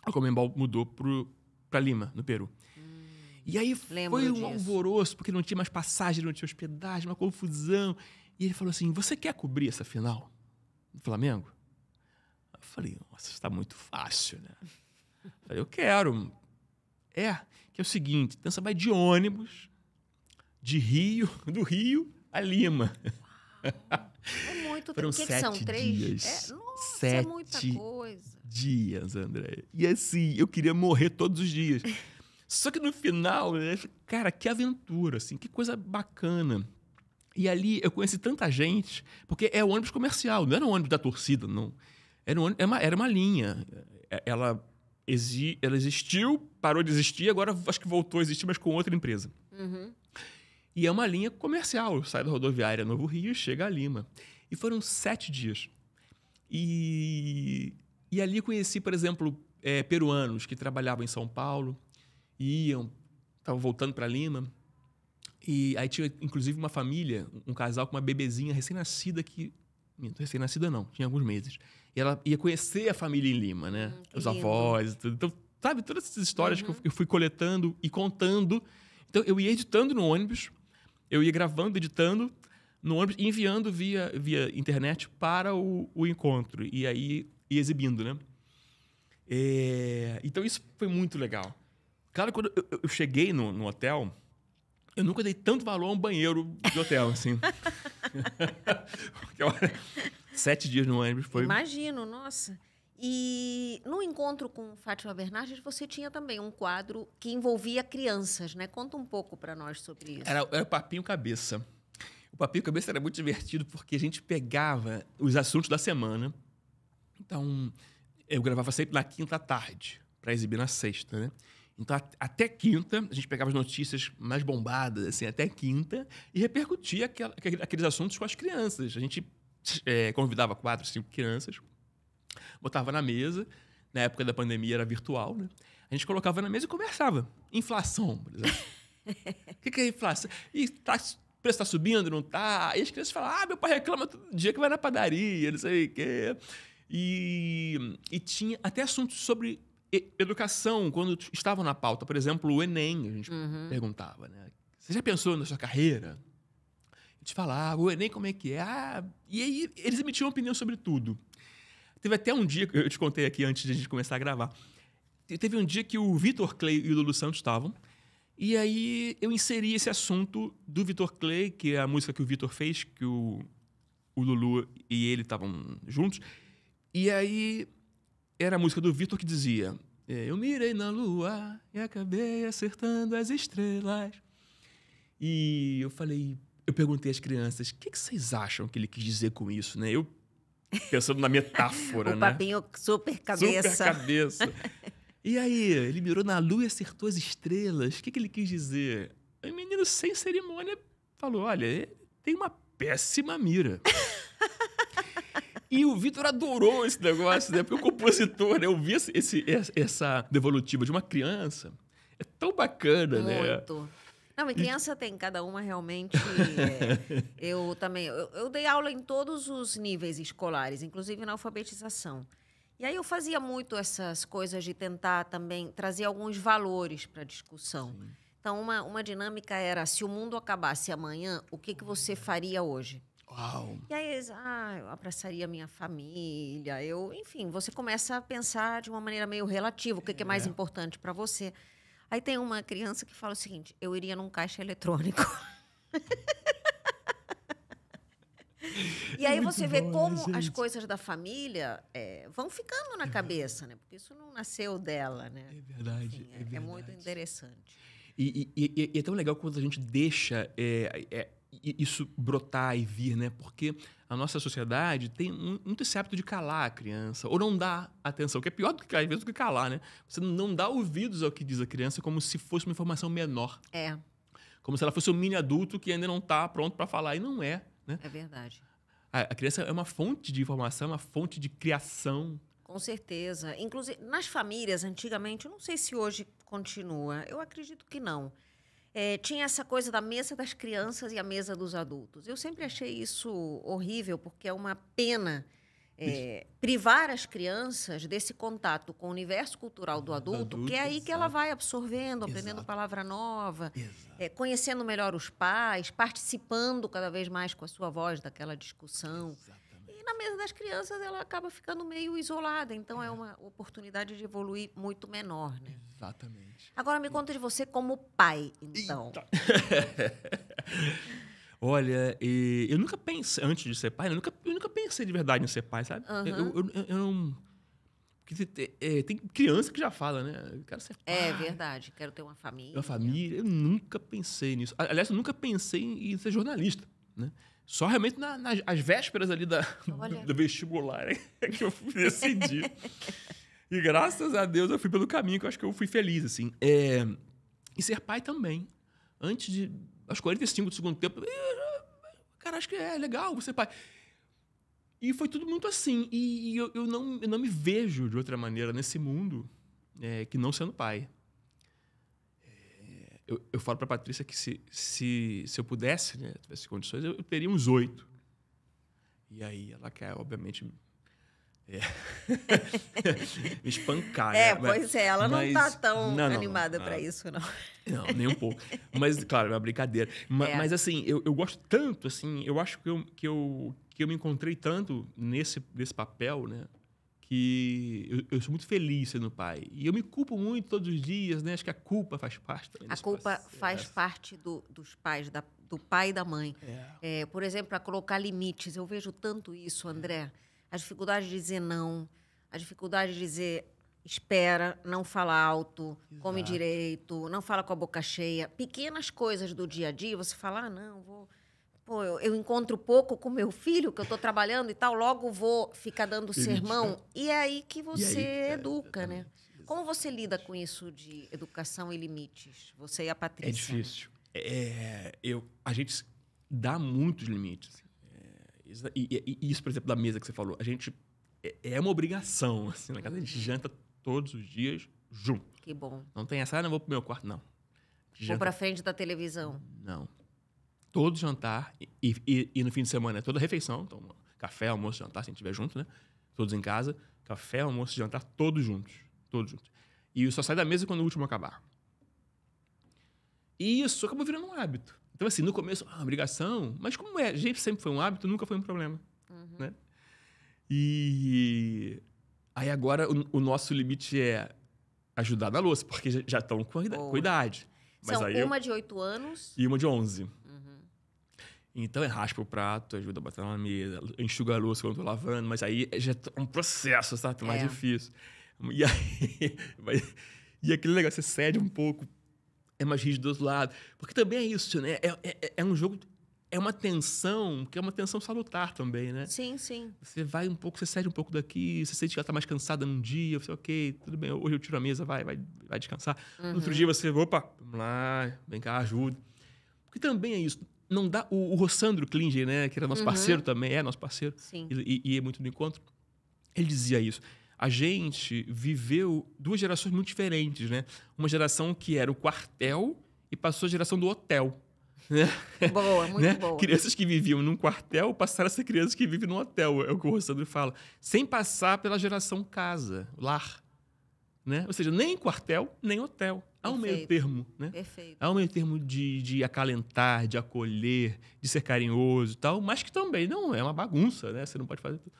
A Comembol mudou pro, para Lima, no Peru. Hum, e aí foi um disso. alvoroço, porque não tinha mais passagem, não tinha hospedagem, uma confusão. E ele falou assim: Você quer cobrir essa final do Flamengo? Eu falei: Nossa, está muito fácil, né? Eu falei: Eu quero. É, que é o seguinte: então você vai de ônibus, de Rio, do Rio a Lima. é muito Foram que são? Três? Dias. É, é sete é dias, André. E assim, eu queria morrer todos os dias. Só que no final, cara, que aventura, assim, que coisa bacana. E ali eu conheci tanta gente, porque é o ônibus comercial, não era o ônibus da torcida, não. Era, um, era, é uma, era uma linha. É, ela, exi, ela existiu, parou de existir, agora acho que voltou a existir, mas com outra empresa. Uhum. E é uma linha comercial. Sai da rodoviária Novo Rio e chega a Lima. E foram sete dias. E, e ali conheci, por exemplo, é, peruanos que trabalhavam em São Paulo, iam, estavam voltando para Lima. E aí tinha, inclusive, uma família, um casal com uma bebezinha recém-nascida que. recém-nascida não, tinha alguns meses. E ela ia conhecer a família em Lima, né? Hum, Os lindo. avós e tudo. Então, sabe, todas essas histórias uhum. que eu fui coletando e contando. Então, eu ia editando no ônibus, eu ia gravando, editando, no ônibus, enviando via, via internet para o, o encontro e aí e exibindo, né? É, então isso foi muito legal. claro quando eu, eu cheguei no, no, hotel, eu nunca dei tanto valor a um banheiro de hotel, assim. <laughs> sete dias no ônibus foi. Imagino, nossa. E no encontro com Fátima Bernardes, você tinha também um quadro que envolvia crianças, né? Conta um pouco para nós sobre isso. Era, era papinho cabeça. O Papinho Cabeça era muito divertido porque a gente pegava os assuntos da semana. Então, eu gravava sempre na quinta tarde, para exibir na sexta, né? Então, até quinta, a gente pegava as notícias mais bombadas, assim, até quinta, e repercutia aquela, aqueles assuntos com as crianças. A gente é, convidava quatro, cinco crianças, botava na mesa. Na época da pandemia era virtual, né? A gente colocava na mesa e conversava. Inflação, por exemplo. O <laughs> que, que é inflação? E tá preço está subindo, não está. E as crianças falam, ah, meu pai reclama todo dia que vai na padaria, não sei o quê. E, e tinha até assuntos sobre educação, quando estavam na pauta. Por exemplo, o Enem, a gente uhum. perguntava, né? Você já pensou na sua carreira? te falava, o Enem como é que é? Ah, e aí eles emitiam opinião sobre tudo. Teve até um dia, eu te contei aqui antes de a gente começar a gravar. Teve um dia que o Vitor Clay e o Lulu Santos estavam. E aí eu inseri esse assunto do Vitor Clay, que é a música que o Vitor fez, que o, o Lulu e ele estavam juntos. E aí era a música do Vitor que dizia: Eu mirei na lua e acabei acertando as estrelas. E eu falei, eu perguntei às crianças, o que, que, vocês acham que ele quis dizer com isso, né? Eu pensando na metáfora, <laughs> o né? O papinho super cabeça. Super cabeça. <laughs> E aí, ele mirou na lua e acertou as estrelas. O que, que ele quis dizer? O menino, sem cerimônia, falou: olha, ele tem uma péssima mira. <laughs> E o Vitor adorou esse negócio, né? Porque o compositor, né? Eu vi esse, esse, essa devolutiva de uma criança. É tão bacana, Muito. né? Muito. Não, mas criança tem cada uma realmente. é, <laughs> eu também. Eu, eu dei aula em todos os níveis escolares, inclusive na alfabetização. E aí eu fazia muito essas coisas de tentar também trazer alguns valores para a discussão. Sim. Então, uma, uma dinâmica era, se o mundo acabasse amanhã, o que, que você hum. faria hoje? Uau. E aí, ah, eu abraçaria minha família, eu, enfim, você começa a pensar de uma maneira meio relativa, o que é, que é mais é. importante para você. Aí tem uma criança que fala o seguinte: eu iria num caixa eletrônico. <laughs> <laughs> E aí é você vê bom, né, como as coisas da família é, vão ficando na é cabeça, né? Porque isso não nasceu dela, né? É verdade. Enfim, é, é, é verdade. muito interessante. E, e, e, é tão legal quando a gente deixa é, isso brotar e vir, né? Porque a nossa sociedade tem muito esse hábito de calar a criança, ou não dar atenção, que é pior do que, às vezes, do que calar, né? Você não dá ouvidos ao que diz a criança como se fosse uma informação menor. É. Como se ela fosse um mini adulto que ainda não está pronto para falar. E não é. Né? É verdade. A, a criança é uma fonte de informação, uma fonte de criação. Com certeza. Inclusive, nas famílias, antigamente, eu não sei se hoje continua, eu acredito que não. É, tinha essa coisa da mesa das crianças e a mesa dos adultos. Eu sempre achei isso horrível, porque é uma pena é, privar as crianças desse contato com o universo cultural do adulto, do adulto que é aí exato. que ela vai absorvendo, aprendendo exato. palavra nova, é, conhecendo melhor os pais, participando cada vez mais com a sua voz daquela discussão. Exatamente. E na mesa das crianças ela acaba ficando meio isolada, então é, é uma oportunidade de evoluir muito menor, né? Exatamente. Agora me conta de você como pai, então. <laughs> Olha, eu nunca pensei, antes de ser pai, eu nunca, eu nunca pensei de verdade em ser pai, sabe? Uhum. Eu, eu, eu, não. É, tem criança que já fala, né? Eu quero ser é pai. É verdade, quero ter uma família. Uma família, eu nunca pensei nisso. Aliás, eu nunca pensei em ser jornalista, né? Só realmente na, nas as vésperas ali da, do, do, vestibular <laughs> que eu decidi. e graças a Deus eu fui pelo caminho que eu acho que eu fui feliz, assim. É, e ser pai também. Antes de aos 45 do segundo tempo, cara, acho que é legal, você pai. E foi tudo muito assim. E, e eu, eu, não, eu não me vejo de outra maneira nesse mundo é, que não sendo pai. É, eu, eu falo para Patrícia que se, se, se eu pudesse, né, tivesse condições, eu, eu teria uns oito. E aí ela quer, obviamente, é. <laughs> Espancar. É, né? pois é, ela mas... não tá tão não, não, animada para ah. isso, não. <laughs> Não, nem um pouco. Mas, claro, é uma brincadeira. Mas, é. mas assim, eu, eu, gosto tanto, assim, eu acho que eu, que eu, que eu me encontrei tanto nesse, nesse papel, né? que eu, eu, sou muito feliz sendo pai. E eu me culpo muito todos os dias, né? Acho que a culpa faz parte também. A culpa processo. faz parte do, dos pais, da, do pai e da mãe. É. É, por exemplo, para colocar limites. Eu vejo tanto isso, André. É a dificuldade de dizer não, a dificuldade de dizer espera, não fala alto, Exato. come direito, não fala com a boca cheia. Pequenas coisas do dia a dia, você fala, ah, não, vou. Pô, eu, eu encontro pouco com meu filho, que eu estou trabalhando e tal, logo vou ficar dando e sermão. Né? E é aí que você aí, é, educa, é, né? Como você lida com isso de educação e limites? Você e a é Patrícia. É difícil. É, eu, a gente dá muitos limites. Isso, e, e, isso, por exemplo, da mesa que você falou, a gente é, é uma obrigação, <laughs> assim, na casa a gente janta todos os dias junto. Que bom. Não tem essa, ah, não vou pro meu quarto, não. Janta. Vou pra frente da televisão. Não. Todo jantar e, e, e no fim de semana é toda refeição, então café, almoço, jantar, se a gente estiver junto, né? Todos em casa, café, almoço, jantar, todos juntos. Todos juntos. E só sai da mesa quando o último acabar. E isso acabou virando um hábito. Então, assim, no começo, ah, obrigação, mas como é? gente sempre foi um hábito, nunca foi um problema. Uhum. Né? E aí agora o, o, nosso limite é ajudar na louça, porque já, estão com, idade, com idade. Mas São uma eu... de 8 anos. E uma de 11. Uhum. Então é raspa o prato, ajuda a botar na mesa, enxuga a louça quando eu lavando, mas aí já é um processo, sabe? É mais é. difícil. E aí. <laughs> e aquele negócio, você cede um pouco é mais rígido do outro lado. Porque também é isso, né? É, é, é, é, um jogo. É uma tensão, que é uma tensão salutar também, né? Sim, sim. Você vai um pouco, você cede um pouco daqui, você sente que ela tá mais cansada num dia, você, ok, tudo bem, hoje eu tiro a mesa, vai, vai, vai descansar. Uhum. No outro uhum. dia você, opa, vamos lá, vem cá, ajuda. Porque também é isso. Não dá, o, o Rossandro Klinger, né, que era nosso uhum. parceiro também, é nosso parceiro, sim. E, e, e é muito do encontro, ele dizia isso a gente viveu duas gerações muito diferentes, né? Uma geração que era o quartel e passou a geração do hotel. Né? <laughs> Boa, muito né? boa. Crianças que viviam num quartel passaram a ser crianças que vivem num hotel, é o que o Rossandro fala. Sem passar pela geração casa, lar. Né? Ou seja, nem quartel, nem hotel. Há um meio termo, né? Perfeito. Há um meio termo de, de acalentar, de acolher, de ser carinhoso e tal, mas que também não é uma bagunça, né? Você não pode fazer tudo.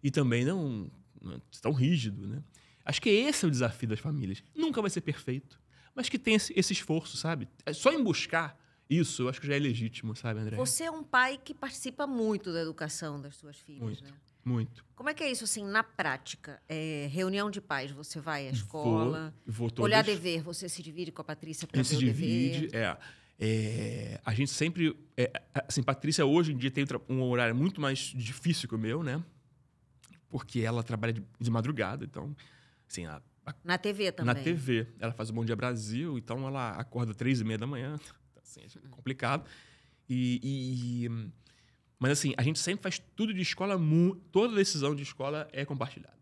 E também não né, tão rígido, né? Acho que esse é o desafio das famílias. Nunca vai ser perfeito, mas que tem esse, esse esforço, sabe? É só em buscar isso, eu acho que já é legítimo, sabe, André? Você é um pai que participa muito da educação das suas filhas, muito, né? Muito. Como é que é isso, assim, na prática? É, reunião de pais, você vai à escola? Vou, vou olhar dever, você se divide com a Patrícia para ver se divide, dever. é. É, a gente sempre. É, assim, Patrícia hoje em dia tem um horário muito mais difícil que o meu, né? porque ela trabalha de, de madrugada, então, assim, a, a, na TV também. Na TV. Ela faz o Bom Dia Brasil, então ela acorda três e meia da manhã. Então, assim, é complicado. E, e, e, mas assim, a gente sempre faz tudo de escola, toda decisão de escola é compartilhada.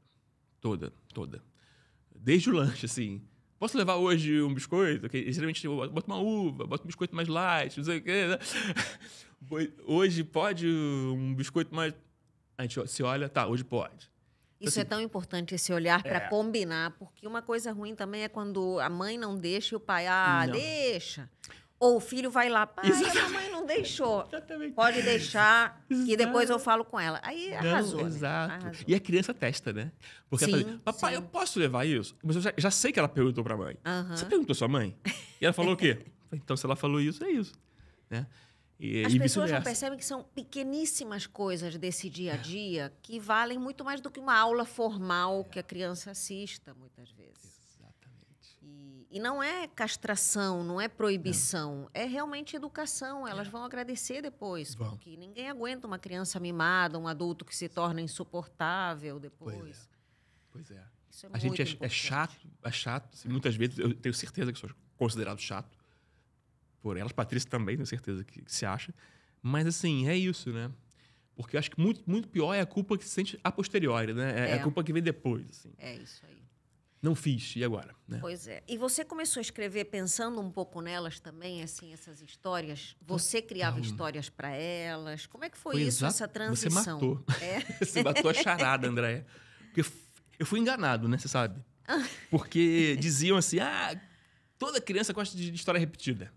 Toda, toda. Desde o lanche, assim. Posso levar hoje um biscoito? Que, geralmente eu boto uma uva, boto um biscoito mais light, não sei o quê. Né? <laughs> Hoje pode um biscoito mais a gente se olha, tá, hoje pode. Então, isso é assim, é tão importante, esse olhar para é. combinar, porque uma coisa ruim também é quando a mãe não deixa e o pai, ah, não. deixa. Ou o filho vai lá, pai, Exatamente. a mãe não deixou. <laughs> Exatamente. Pode deixar Exatamente. e depois eu falo com ela. Aí não, arrasou. Né? Exato. Né? Arrasou. E a criança testa, né? Porque sim, ela fala, assim, papai, sim. eu posso levar isso? Mas eu já, já sei que ela perguntou para a mãe. Você perguntou sua mãe? E ela falou o quê? <laughs> então, se ela falou isso, é isso. Né? E, As e pessoas não percebem que são pequeníssimas coisas desse dia a dia é. que valem muito mais do que uma aula formal é. que a criança assista, muitas vezes. Exatamente. E, e não é castração, não é proibição, não. é realmente educação. Elas é. vão agradecer depois, Bom. porque ninguém aguenta uma criança mimada, um adulto que se torna insuportável depois. Pois é. Pois é. É a gente é, é chato, é chato. Assim, muitas vezes eu tenho certeza que sou considerado chato por elas. Patrícia também, tenho certeza que, que, se acha. Mas, assim, é isso, né? Porque eu acho que muito, muito pior é a culpa que se sente a posteriori, né? É, é. a é. culpa que vem depois, assim. É isso aí. Não fiz, e agora? Né? Pois é. E você começou a escrever pensando um pouco nelas também, assim, essas histórias? Você criava então. histórias para elas? Como é que foi, foi isso, essa transição? Você matou. É? <laughs> você matou a charada, André. Porque eu fui enganado, né? Você sabe. Ah. Porque diziam assim, ah, toda criança gosta de história repetida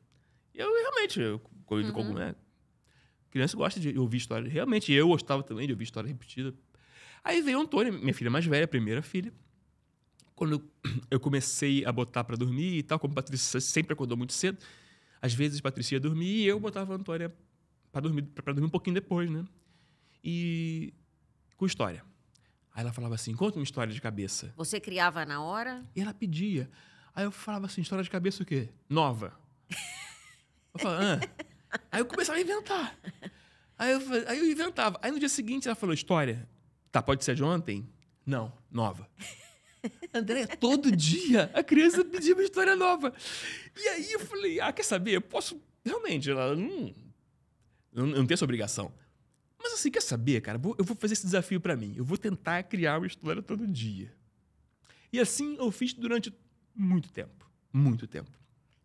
eu realmente, eu comi uhum. cogumelo. Né? Criança gosta de ouvir história. Realmente, eu gostava também de ouvir história repetida. Aí veio a Antônia, minha filha mais velha, primeira filha. Quando <coughs> eu comecei a botar para dormir e tal, como a Patrícia sempre acordou muito cedo, às vezes a Patrícia ia dormir e eu botava a Antônia para dormir, pra dormir um pouquinho depois, né? E com história. Aí ela falava assim: conta uma história de cabeça. Você criava na hora? E ela pedia. Aí eu falava assim: história de cabeça o quê? Nova. <laughs> Eu falava, ah. Aí eu começava a inventar. Aí eu, aí eu inventava. Aí no dia seguinte ela falou: história. Tá, pode ser de ontem? Não, nova. <laughs> André, todo dia a criança pedia uma história nova. E aí eu falei: ah, quer saber? Eu posso. Realmente, ela não. Eu não tenho essa obrigação. Mas assim, quer saber, cara? Eu vou fazer esse desafio para mim. Eu vou tentar criar uma história todo dia. E assim eu fiz durante muito tempo. Muito tempo.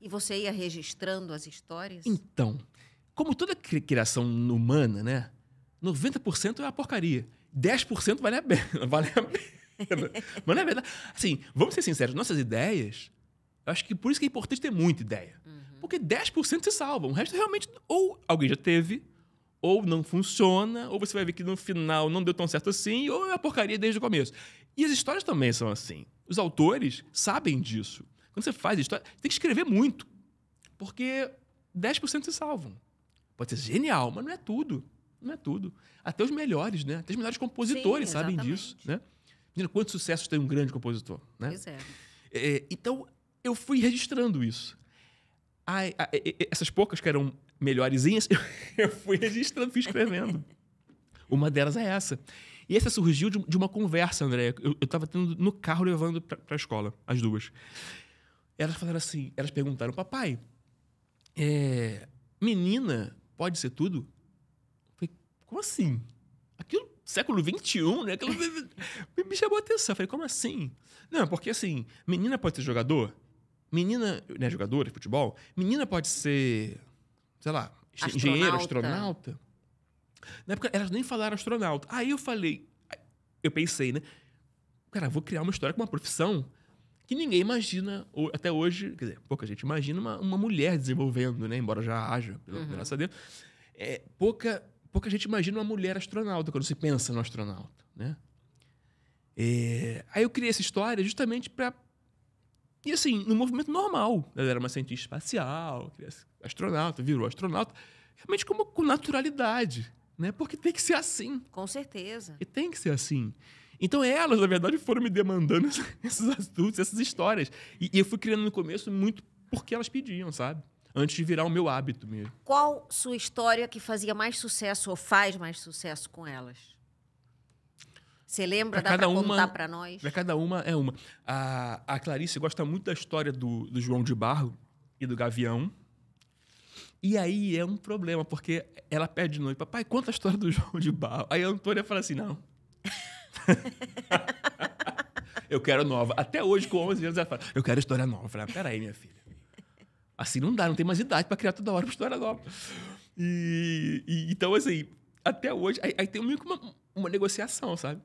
E você ia registrando as histórias? Então, como toda criação humana, né? 90% é uma porcaria. 10% vale a pena. <laughs> Vale a pena. Mas não é verdade. Assim, vamos ser sinceros, nossas ideias. Eu acho que por isso que é importante ter muita ideia. Uhum. Porque 10% se salvam. O resto realmente, ou alguém já teve, ou não funciona, ou você vai ver que no final não deu tão certo assim, ou é uma porcaria desde o começo. E as histórias também são assim. Os autores sabem disso. Quando você faz história, você tem que escrever muito. Porque 10% se salvam. Pode ser genial, mas não é tudo. Não é tudo. Até os melhores, né? Até os melhores compositores Sim, sabem disso, né? Imagina quantos sucessos tem um grande compositor, né? Pois é. é então, eu fui registrando isso. Ai, essas poucas que eram melhorezinhas, <laughs> eu fui registrando, fui escrevendo. uma delas é essa. E essa surgiu de, de uma conversa, André. Eu estava tendo no carro levando para a escola, as duas elas falaram assim, elas perguntaram, papai, é, menina pode ser tudo? Eu falei, como assim? Aquilo, século XXI, né? Aquilo me, me chamou a atenção. Eu falei, como assim? Não, porque assim, menina pode ser jogador, menina, né, jogadora de futebol, menina pode ser, sei lá, astronauta. engenheiro, astronauta. Na época, elas nem falaram astronauta. Aí eu falei, eu pensei, né? Cara, vou criar uma história com uma profissão que ninguém imagina, até hoje, quer dizer, pouca gente imagina uma, uma mulher desenvolvendo, né? Embora já haja, pelo uhum. graças a Deus. É, pouca, pouca gente imagina uma mulher astronauta quando se pensa no astronauta, né? É, aí eu criei essa história justamente para e assim, no movimento normal. Né, ela era uma cientista espacial, astronauta, virou astronauta. Realmente como com naturalidade, né? Porque tem que ser assim. Com certeza. E tem que ser assim. Então elas, na verdade, foram me demandando <laughs> essas astúcias, essas histórias. E, eu fui criando no começo muito porque elas pediam, sabe? Antes de virar o meu hábito mesmo. Qual sua história que fazia mais sucesso ou faz mais sucesso com elas? Você lembra? Pra Dá cada pra contar para nós? cada uma é uma. A, a Clarice gosta muito da história do, do João de Barro e do Gavião. E aí é um problema, porque ela pede de noite, papai, conta a história do <laughs> João de Barro. Aí a Antônia fala assim, não, <laughs> eu quero nova. Até hoje, com 11 anos, ela fala, eu quero história nova. Eu falei, ah, peraí, minha filha. Assim não dá, não tem mais idade para criar toda hora uma história nova. E, e, então, assim, até hoje, aí, aí tem meio que uma, uma negociação, sabe?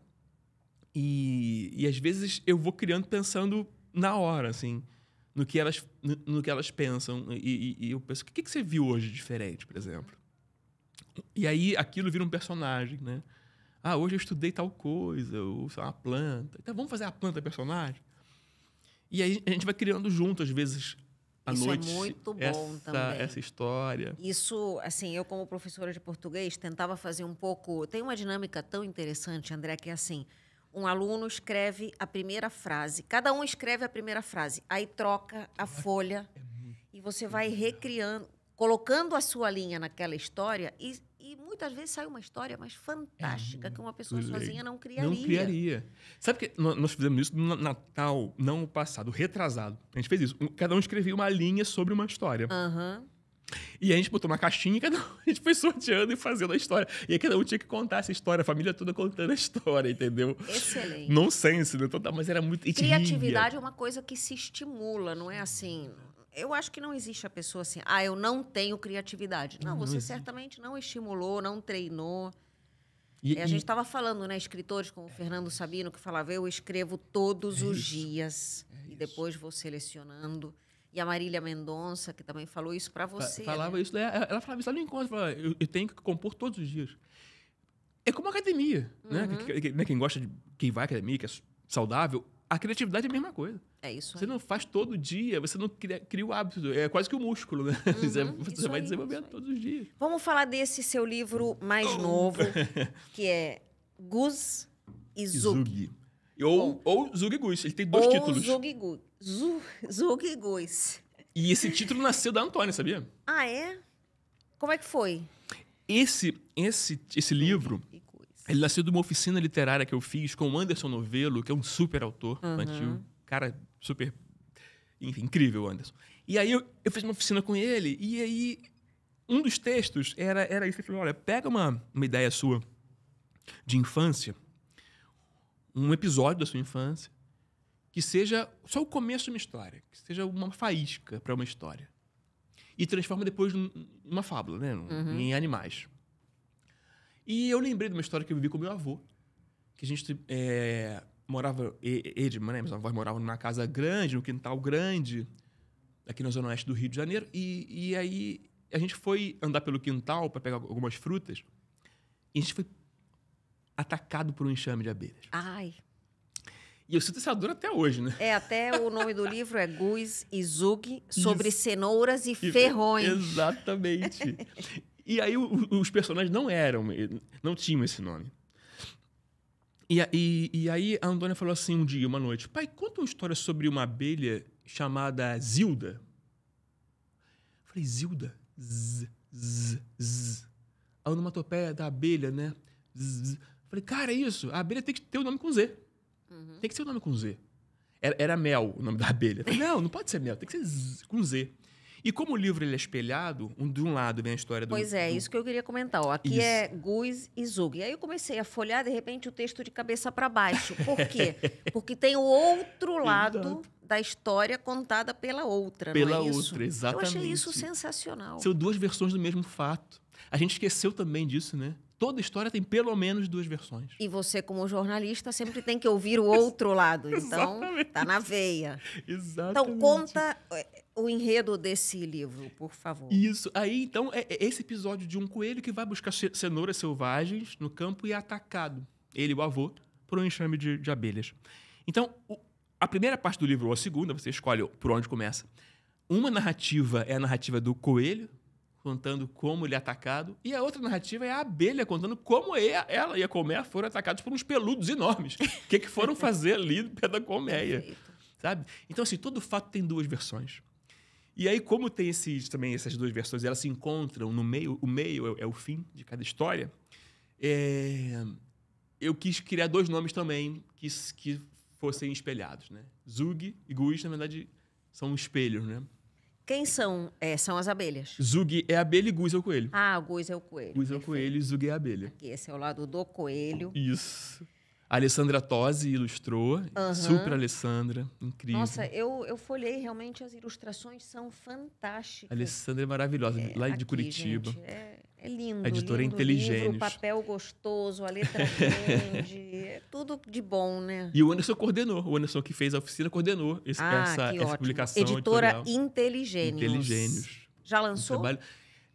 E, e às vezes eu vou criando pensando na hora, assim, no que elas, no, no que elas pensam. E, e, e eu penso, o que, que você viu hoje diferente, por exemplo? E aí aquilo vira um personagem, né? Ah, hoje eu estudei tal coisa, ou sei lá, uma planta. Então vamos fazer a planta personagem? E aí a gente vai criando junto, às vezes, à Isso é noite. Isso é muito bom essa, também. Essa história. Isso, assim, eu como professora de português tentava fazer um pouco... Tem uma dinâmica tão interessante, André, que é assim... Um aluno escreve a primeira frase. Cada um escreve a primeira frase. Aí troca a folha é e você vai recriando, colocando a sua linha naquela história e e muitas vezes sai uma história mais fantástica é, que uma pessoa sozinha não criaria. Não criaria. Sabe que nós fizemos isso no Natal, não passado, retrasado. A gente fez isso. Cada um escrevia uma linha sobre uma história. Aham. Uhum. E a gente botou uma caixinha e cada <laughs> um, a gente foi sorteando e fazendo a história. E aí cada um tinha que contar essa história, a família toda contando a história, entendeu? Excelente. Não sense, né? Mas era muito. Criatividade é uma coisa que se estimula, não é assim eu acho que não existe a pessoa assim, ah, eu não tenho criatividade. Não, não você existe. certamente não estimulou, não treinou. E, é, a e... gente estava falando, né, escritores como o Fernando Sabino, que falava, eu escrevo todos é os isso. dias. É e depois vou selecionando. E a Marília Mendonça, que também falou isso para você. Falava né? isso, né? ela falava isso lá no encontro, falava, eu, eu tenho que compor todos os dias. É como academia, né? uhum. né? Quem, quem gosta de, quem vai à academia, que é saudável, a criatividade é a mesma coisa. É isso. Você aí. não faz todo dia, você não cria, cria o hábito. É quase que o um músculo, né? <laughs> Uhum, você, você vai desenvolvendo todos os dias. Vamos falar desse seu livro mais oh! novo, <laughs> que é Gus e Zug. Ou, ou Zug Gus. Ele tem dois ou títulos. Zug Gus. Zug Gus. E esse título nasceu da Antônia, sabia? Ah, é? Como é que foi? Esse, esse, esse livro ele nasceu de uma oficina literária que eu fiz com o Anderson Novello, que é um super autor uhum. Cara, super. Enfim, incrível, Anderson. E aí eu, eu, fiz uma oficina com ele, e aí um dos textos era, era isso. Ele falou: olha, pega uma, uma ideia sua de infância, um episódio da sua infância, que seja só o começo de uma história, que seja uma faísca para uma história. E transforma depois numa fábula, né? Uhum. Em animais. E eu lembrei de uma história que eu vivi com meu avô, que a gente é, morava, ele, né, meus avós moravam numa casa grande, num quintal grande, aqui na zona oeste do Rio de Janeiro, e, e aí a gente foi andar pelo quintal para pegar algumas frutas, e a gente foi atacado por um enxame de abelhas. Ai. E eu sinto essa dor até hoje, né? É, até o nome do livro é Guz e Zug sobre Isso. cenouras e, e ferrões. Exatamente. <laughs> E aí o, os personagens não eram, não tinham esse nome. E, e, e, aí a Antônia falou assim um dia, uma noite: Pai, conta uma história sobre uma abelha chamada Zilda. Eu falei: Zilda? Z, z, z. A onomatopeia da abelha, né? Z, Eu falei: Cara, é isso. A abelha tem que ter o nome com Z. Uhum. Tem que ser o nome com Z. Era, era mel o nome da abelha. Falei, não, não pode ser mel, tem que ser z, com Z. E como o livro ele é espelhado, um, de um lado vem a história do. Pois é, do... isso que eu queria comentar. Ó, aqui isso. é Guz e Zug. E aí eu comecei a folhar, de repente, o texto de cabeça para baixo. Por quê? <laughs> Porque tem o outro lado da história contada pela outra. Pela é outra, exatamente. Eu achei isso sensacional. São duas versões do mesmo fato. A gente esqueceu também disso, né? Toda história tem pelo menos duas versões. E você, como jornalista, sempre tem que ouvir o outro lado. <laughs> Então, tá na veia. Então, Exatamente. Então, conta eh, o enredo desse livro, por favor. Isso. Aí, então, é, é esse episódio de um coelho que vai buscar cenouras selvagens no campo e é atacado, ele o avô, por um enxame de, de abelhas. Então, o, a primeira parte do livro ou a segunda, você escolhe por onde começa. Uma narrativa é a narrativa do coelho, contando como ele é atacado, e a outra narrativa é a abelha contando como ela e a colmeia foram atacados por uns peludos enormes. O que, que foram fazer ali no pé da colmeia? Sabe? Então, assim, todo fato tem duas versões. E aí, como tem esses, também essas duas versões, elas se encontram no meio, o meio é, é o fim de cada história, é, eu quis criar dois nomes também que, que fossem espelhados, né? Zug e Guiz, na verdade, são espelhos, né? Quem são, é, são as abelhas? Zug é abelha e Guz é o coelho. Ah, Guz é o coelho. Guz é o coelho e Zug é a abelha. Aqui, esse é o lado do coelho. Isso. A Alessandra Tosi ilustrou, uhum. super Alessandra, incrível. Nossa, eu, eu folhei realmente as ilustrações são fantásticas. A Alessandra é maravilhosa, é, lá de Curitiba. Gente, é, é, lindo. A editora é lindo, é inteligente. O papel gostoso, a letra grande, é tudo de bom, né? E o Anderson coordenou, o Anderson que fez a oficina coordenou esse, ah, essa, essa publicação. Editora editorial. Inteligênios. Inteligênios. Já lançou? Um trabalho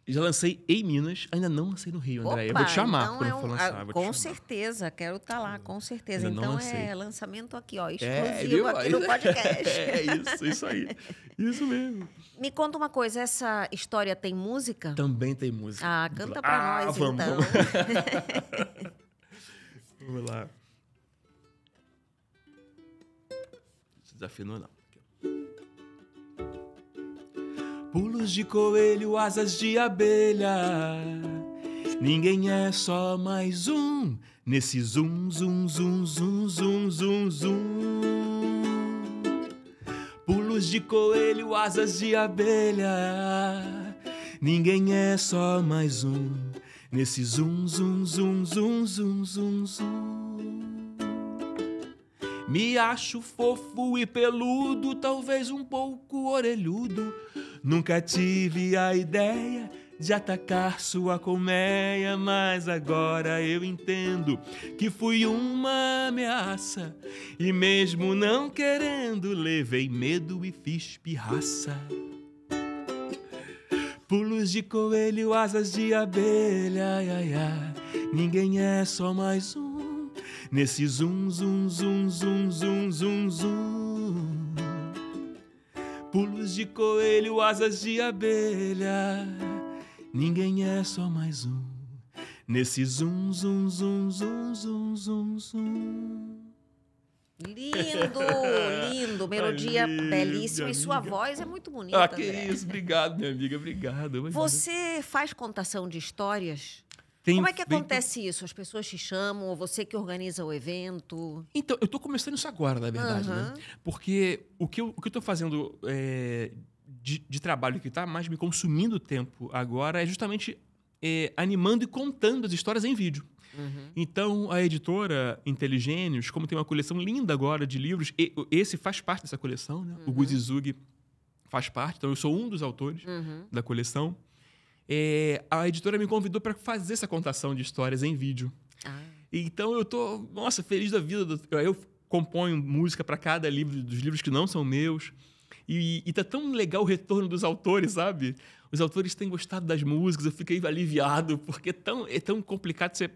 já lancei em Minas, ainda não lancei no Rio, André. Opa, eu vou te chamar então quando é um, for lançar. com certeza, quero estar tá lá, com certeza. Ainda então é lançamento aqui, ó, é, exclusivo é, aqui no <laughs> é podcast. É, <laughs> é isso, isso aí. Isso mesmo. Me conta uma coisa, essa história tem música? Também tem música. Ah, canta pra ah, nós, vamos, então. Vamos. <laughs> vamos lá. Desafinou, não. É, Pulos de coelho, asas de abelha. Ninguém é só mais um nesse zoom, zoom, zoom, zoom, zoom, zoom, zoom. Pulos de coelho, asas de abelha. Ninguém é só mais um nesse zoom, zoom, zoom, zoom, zoom, zoom, zoom. Me acho fofo e peludo, talvez um pouco orelhudo Nunca tive a ideia de atacar sua colmeia, mas agora eu entendo que fui uma ameaça. E mesmo não querendo, levei medo e fiz pirraça. Pulos de coelho, asas de abelha, ai, ai, ai. ninguém é só mais um. Nesse zum, zum, zum, zum, zum, zum, zum. Pulos de coelho, asas de abelha. Ninguém é só mais um. Nesse zoom, zoom, zoom, zoom, zoom, zoom, zum. Lindo, <laughs> lindo, melodia Ai, belíssima e sua amiga. voz é muito bonita. Ah, que André. isso, obrigado, minha amiga, obrigado. Você faz contação de histórias? Tem Como é que acontece isso? As pessoas te chamam, ou você que organiza o evento? Então, eu estou começando isso agora, na verdade, uhum. né? Porque o que eu estou fazendo é, de, de, trabalho que está mais me consumindo tempo agora é justamente é, animando e contando as histórias em vídeo. Uhum. Então, a editora Inteligênios, como tem uma coleção linda agora de livros, e, esse faz parte dessa coleção, né? Uhum. O Guzizug faz parte, então eu sou um dos autores uhum. da coleção é, a editora me convidou para fazer essa contação de histórias em vídeo. Ah. Então eu tô, nossa, feliz da vida. Do, eu, eu componho música para cada livro, dos livros que não são meus. E, e tá tão legal o retorno dos autores, sabe? Os autores têm gostado das músicas, eu fiquei aliviado, porque é tão, é tão complicado você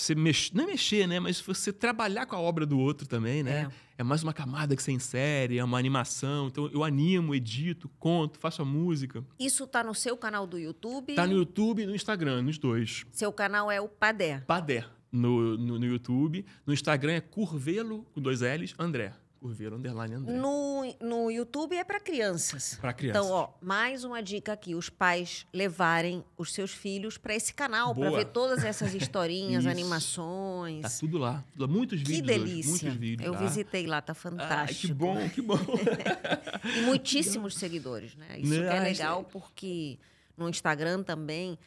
você mex... não é mexer, né? Mas você trabalhar com a obra do outro também, né? É. é. mais uma camada que você insere, é uma animação. Então eu animo, edito, conto, faço a música. Isso tá no seu canal do YouTube? Tá no YouTube e no Instagram, nos dois. Seu canal é o Padé. Padé. No, no, no YouTube. No Instagram é Curvelo, com dois L's, André. Curveiro Underline André. No, no YouTube é para crianças. Para crianças. Então, ó, mais uma dica aqui: os pais levarem os seus filhos para esse canal, para ver todas essas historinhas, <laughs> animações. Tá tudo lá. Muitos que vídeos. Que delícia. Hoje, vídeos, Eu tá? visitei lá, tá fantástico. Ai, que bom, que bom. <laughs> e muitíssimos seguidores, né? Isso né? é legal porque no Instagram também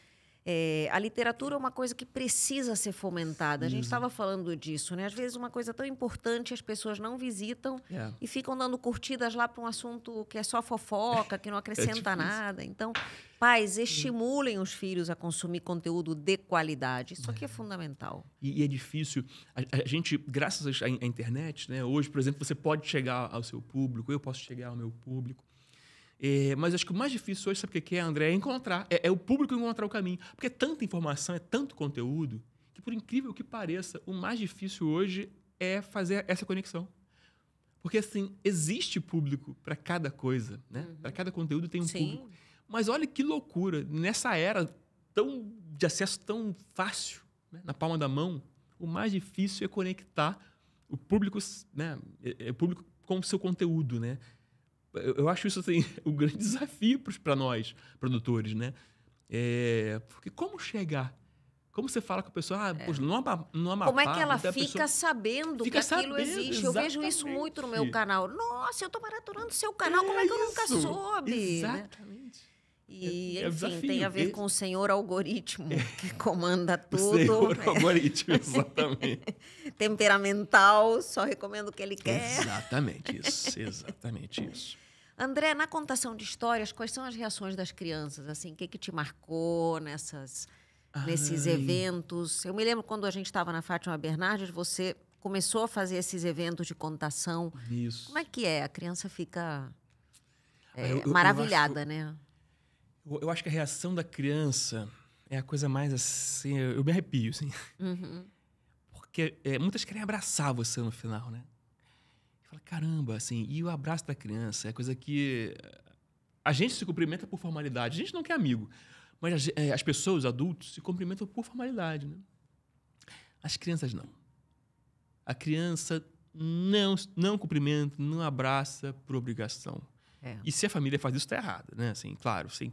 é, a literatura é uma coisa que precisa ser fomentada. A gente estava uhum. falando disso, né? Às vezes uma coisa tão importante as pessoas não visitam é. e ficam dando curtidas lá para um assunto que é só fofoca, que não <laughs> acrescenta é nada. Então, pais, estimulem os filhos a consumir conteúdo de qualidade. Isso é. aqui é, fundamental. E, e, é difícil. A, a gente, graças à, à internet, né? Hoje, por exemplo, você pode chegar ao seu público, eu posso chegar ao meu público. É, mas acho que o mais difícil hoje, sabe o que é, André? É encontrar, é, é, o público encontrar o caminho. Porque é tanta informação, é tanto conteúdo, que por incrível que pareça, o mais difícil hoje é fazer essa conexão. Porque, assim, existe público para cada coisa, né? Uhum. Para cada conteúdo tem um Sim. público. Mas olha que loucura, nessa era tão de acesso tão fácil, né? na palma da mão, o mais difícil é conectar o público, né? É, é o público com o seu conteúdo, né? Eu acho isso assim, <laughs> o grande desafio para nós, produtores, né? É, porque como chegar? Como você fala com a pessoa, ah, é. pois, no, Como é que ela fica pessoa... sabendo fica que aquilo sabendo, existe? Exatamente. Eu vejo isso muito no meu canal. Nossa, eu estou maratonando seu canal, é como é que eu é nunca soube? Exatamente. Né? É, e, é enfim, tem a ver com o senhor algoritmo, <laughs> é. que comanda tudo. O senhor <laughs> algoritmo, exatamente. <laughs> Temperamental, só recomendo o que ele quer. Exatamente isso, exatamente isso. André, na contação de histórias, quais são as reações das crianças? Assim, o que, que te marcou nessas, Ai. nesses eventos? Eu me lembro quando a gente estava na Fátima Bernardes, você começou a fazer esses eventos de contação. Isso. Como é que é? A criança fica ah, é, eu, eu, maravilhada, eu acho... né? Eu, eu, acho que a reação da criança é a coisa mais assim. Eu, eu me arrepio, assim. Uhum. Porque é, muitas querem abraçar você no final, né? E fala, caramba, assim. E o abraço da criança é coisa que. Eh, a gente se cumprimenta por formalidade. A gente não quer amigo. Mas as, é, eh, as pessoas, os adultos, se cumprimentam por formalidade, né? As crianças não. A criança não, não cumprimenta, não abraça por obrigação. É. E se a família faz isso, está errada, né? Assim, claro, sem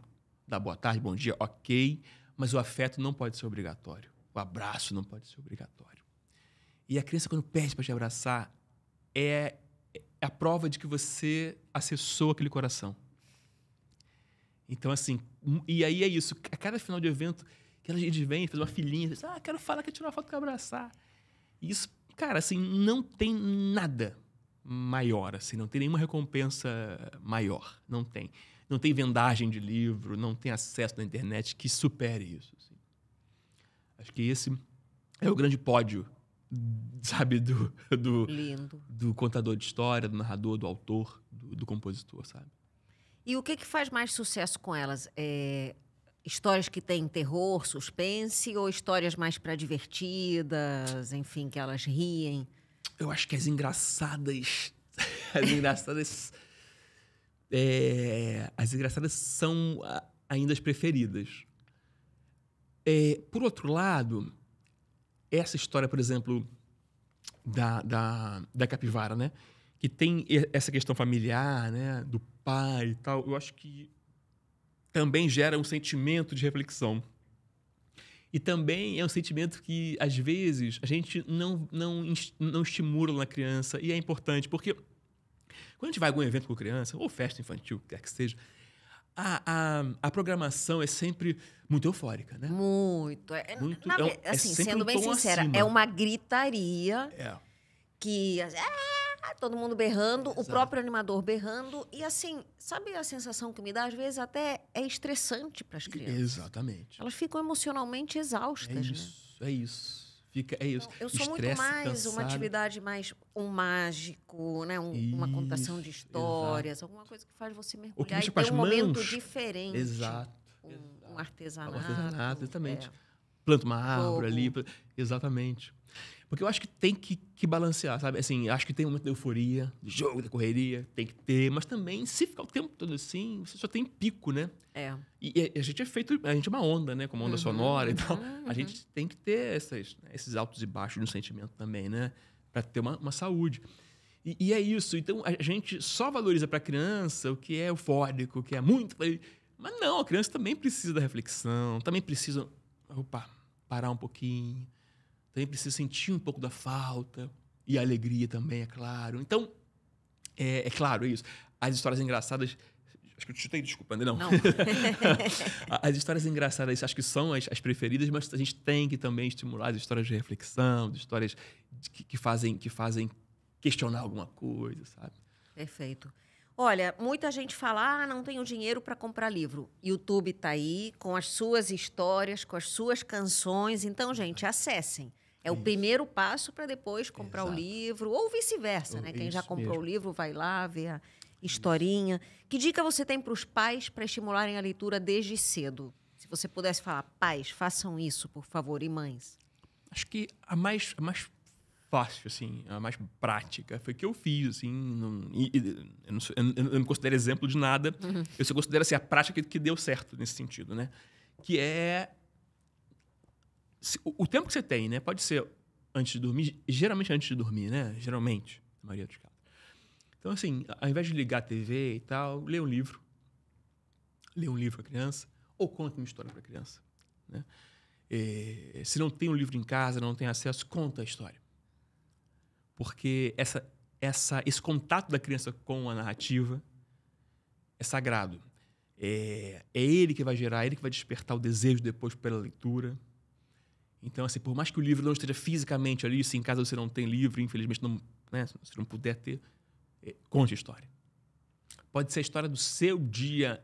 dar boa tarde, bom dia, ok, mas o afeto não pode ser obrigatório. O abraço não pode ser obrigatório. E a criança, quando pede para te abraçar, é, é a prova de que você acessou aquele coração. Então, assim, e aí é isso. A cada final de evento, que a gente vem, faz uma filhinha, diz, ah, quero falar, quero tirar uma foto, quero abraçar. E isso, cara, assim, não tem nada maior, assim, não tem nenhuma recompensa maior. Não tem não tem vendagem de livro, não tem acesso na internet que supere isso. Assim. Acho que esse é o grande pódio, sabe, do, do, Lindo. do contador de história, do narrador, do autor, do, do compositor, sabe? E o que, que faz mais sucesso com elas? É, histórias que têm terror, suspense ou histórias mais para divertidas, enfim, que elas riem? Eu acho que as engraçadas. <laughs> As engraçadas é, as engraçadas são ah, ainda as preferidas. É, por outro lado, essa história, por exemplo, da, da, da capivara, né? Que tem essa questão familiar, né? Do pai e tal, eu acho que também gera um sentimento de reflexão. E também é um sentimento que, às vezes, a gente não, não, não estimula na criança, e é importante, porque quando a gente vai a algum evento com criança, ou festa infantil, quer que seja, a, a, a programação é sempre muito eufórica, né? Muito. É, muito na, é, é assim, sendo um bem sincera, acima. é uma gritaria é. que. É, todo mundo berrando, Exato. o próprio animador berrando. E assim, sabe a sensação que me dá? Às vezes até é estressante para as crianças. Exatamente. Elas ficam emocionalmente é exaustas. Né? É isso, né? é isso. Fica, é isso. eu sou Estresse, muito mais cansado. uma atividade mais um mágico, né? Um, isso, uma contação de histórias, exato. alguma coisa que faz você mergulhar e ter um mãos. momento diferente. Exato. Um, um artesanato. Um artesanato, exatamente. É. Planta uma árvore Fogo. ali. Exatamente. Porque eu acho que tem que, que balancear, sabe? Assim, acho que tem um momento de euforia, de jogo, de correria, tem que ter, mas também, se ficar o tempo todo assim, você só tem pico, né? É. E, e a gente é feito, a gente é uma onda, né? Como onda uhum, sonora e tal. Uhum. A gente uhum. tem que ter essas, esses altos e baixos no sentimento também, né? Para ter uma, uma saúde. E, e, é isso. Então, a gente só valoriza para a criança o que é eufórico, o que é muito. Mas não, a criança também precisa da reflexão, também precisa. Opa, parar um pouquinho também precisa sentir um pouco da falta e a alegria também, é claro. Então, é, é claro isso. As histórias engraçadas Acho que eu chutei, desculpa, não. não. <laughs> as histórias engraçadas acho que são as, as, preferidas, mas a gente tem que também estimular as histórias de reflexão, de histórias de, que, que, fazem, que fazem questionar alguma coisa, sabe? Perfeito. Olha, muita gente fala, ah, não tenho dinheiro para comprar livro. YouTube está aí com as suas histórias, com as suas canções. Então, gente, acessem. É o primeiro passo para depois comprar Exato. o livro, ou vice-versa, né? Quem já comprou mesmo. o livro vai lá, ver a historinha. Isso. Que dica você tem para os pais para estimularem a leitura desde cedo? Se você pudesse falar, pais, façam isso, por favor, e mães. Acho que a mais, a mais fácil, assim, a mais prática. Foi o que eu fiz, assim. Não, e, eu, não, eu, não, me considero exemplo de nada. Uhum. Eu só considero assim, a prática que, que deu certo nesse sentido, né? Que é se, o, o, tempo que você tem, né? Pode ser antes de dormir, geralmente antes de dormir, né? Geralmente, na maioria dos casos. Então, assim, ao invés de ligar a TV e tal, lê um livro. Lê um livro para criança ou conta uma história para criança, né? E, eh, se não tem um livro em casa, não tem acesso, conta a história. Porque essa, essa, esse contato da criança com a narrativa é sagrado. É, é ele que vai gerar, é ele que vai despertar o desejo depois pela leitura. Então, assim, por mais que o livro não esteja fisicamente ali, se em casa você não tem livro, infelizmente não, né, se não puder ter, é, conte a história. Pode ser a história do seu dia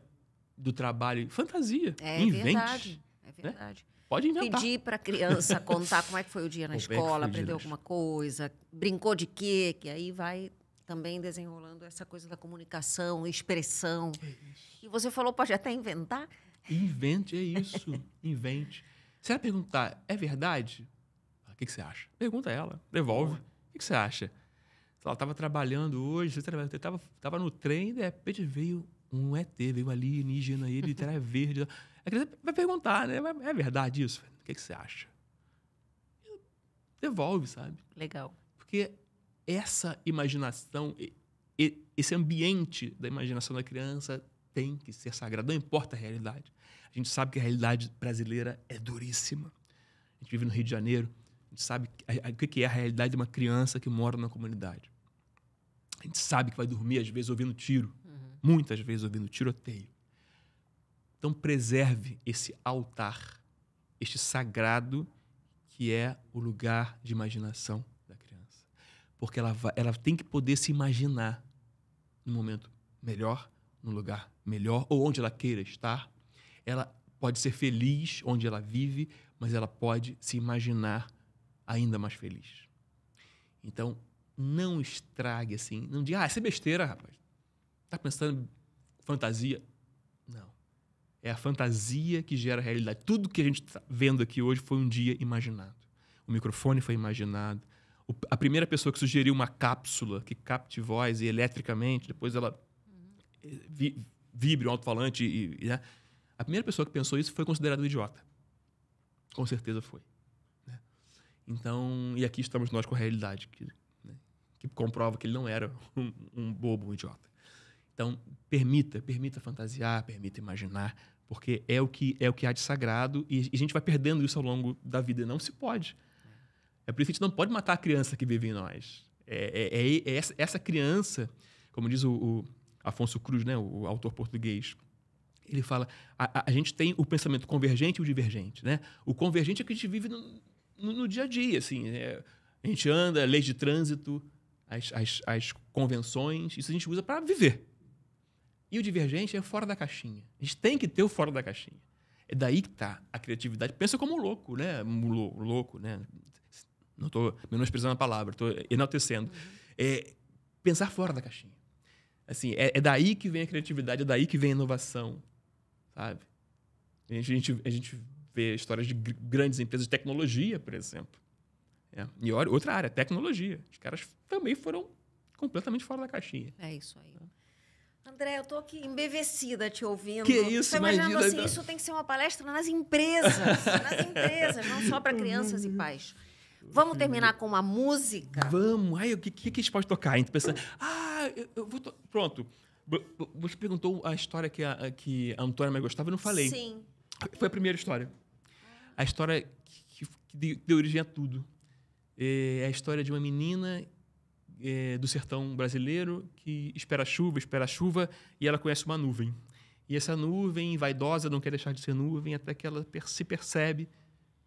do trabalho, fantasia, é, invente. Verdade, é né? verdade. Né? Pode inventar. Pedir para a criança contar como é que foi o dia na <laughs> escola, é aprendeu alguma coisa, brincou de quê, que aí vai também desenrolando essa coisa da comunicação, expressão. É e você falou, pode até inventar? Invente, é isso. Invente. Se ela perguntar, é verdade? O que, que você acha? Pergunta a ela, devolve. O que, que você acha? Ela estava trabalhando hoje, estava no trem, de repente veio um ET, veio alienígena, ele era <laughs> verde. A criança vai perguntar, né? É verdade isso? O que, que você acha? Devolve, sabe? Legal. Porque essa imaginação, esse ambiente da imaginação da criança tem que ser sagrado, não importa a realidade. A gente sabe que a realidade brasileira é duríssima. A gente vive no Rio de Janeiro, a gente sabe o que é a realidade de uma criança que mora na comunidade. A gente sabe que vai dormir, às vezes, ouvindo tiro, uhum. muitas vezes ouvindo tiroteio. Então, preserve esse altar, este sagrado que é o lugar de imaginação da criança. Porque ela, vai, ela tem que poder se imaginar no momento melhor, no lugar melhor ou onde ela queira estar. Ela pode ser feliz onde ela vive, mas ela pode se imaginar ainda mais feliz. Então, não estrague assim, não diga, ah, isso é besteira, rapaz. Tá pensando fantasia? Não. É a fantasia que gera a realidade. Tudo que a gente está vendo aqui hoje foi um dia imaginado. O microfone foi imaginado. O, a primeira pessoa que sugeriu uma cápsula que capte voz e eletricamente, depois ela uhum. vi, vibre um alto-falante. E, e, né? A primeira pessoa que pensou isso foi considerada um idiota. Com certeza foi. Né? Então, e aqui estamos nós com a realidade, que, né? que comprova que ele não era <laughs> um, um bobo, um idiota. Então, permita, permita fantasiar, permita imaginar, porque é o que é o que há de sagrado e, a gente vai perdendo isso ao longo da vida. Não se pode. É por isso que a gente não pode matar a criança que vive em nós. É, é, é, é essa, essa, criança, como diz o, o, Afonso Cruz, né, o autor português, ele fala: a, a, gente tem o pensamento convergente e o divergente. Né? O convergente é que a gente vive no, no, no dia a dia. Assim, é, a gente anda, leis de trânsito, as, as, as convenções, isso a gente usa para viver. E o divergente é fora da caixinha. A gente tem que ter o fora da caixinha. É daí que está a criatividade. Pensa como um louco, né? louco, né? Não estou menosprezando a palavra, estou enaltecendo. Uhum. É pensar fora da caixinha. Assim, é, é, daí que vem a criatividade, é daí que vem a inovação, sabe? A gente, a gente vê histórias de grandes empresas de tecnologia, por exemplo. É. E olha, outra área, tecnologia. Os caras também foram completamente fora da caixinha. É isso aí. André, eu tô aqui embevecida te ouvindo. Que isso, Tô imaginando imagina, assim, isso tem que ser uma palestra nas empresas, <laughs> nas empresas, não só para crianças e pais. Vamos hum. terminar com uma música? Vamos. aí o que, que, que a gente pode tocar? A gente pensa, ah, eu, eu vou. To... Pronto. Você perguntou a história que a, que a Antônia mais gostava, eu não falei. Sim. Foi a primeira história. A história que, que deu origem a tudo. É, é a história de uma menina é, do sertão brasileiro que espera chuva, espera chuva, e ela conhece uma nuvem. E essa nuvem, vaidosa, não quer deixar de ser nuvem, até que ela se percebe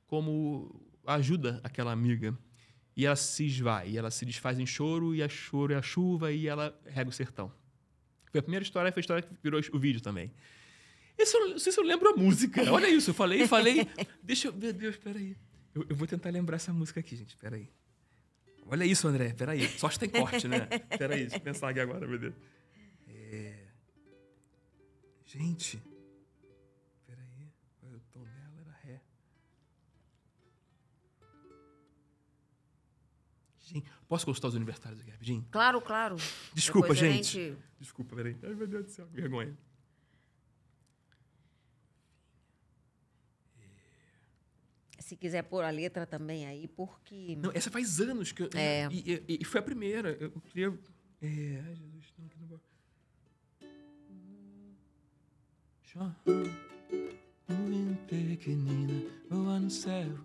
como ajuda aquela amiga. E ela se esvai, ela se desfaz em choro, e a choro é a chuva, e ela rega o sertão. Foi a primeira história, foi a história que virou o vídeo também. Isso, sei se eu lembro a música. Olha isso, eu falei, falei. <laughs> deixa eu. Meu Deus, peraí. Eu, eu vou tentar lembrar essa música aqui, gente. Peraí. Olha isso, André. Peraí. Só tem corte, né? Peraí, deixa eu pensar aqui agora, meu Deus. É... Gente. Gente, posso consultar os universitários aqui rapidinho? Claro, claro. Desculpa, Depois gente. gente. Desculpa, peraí. Ai, meu Deus do céu, que vergonha. Se quiser pôr a letra também aí, porque. Não, essa faz anos que eu. É. E, e, e foi a primeira. Eu queria. É, ai, Jesus, não, aqui não Já. Chorando. pequenina, voa no céu.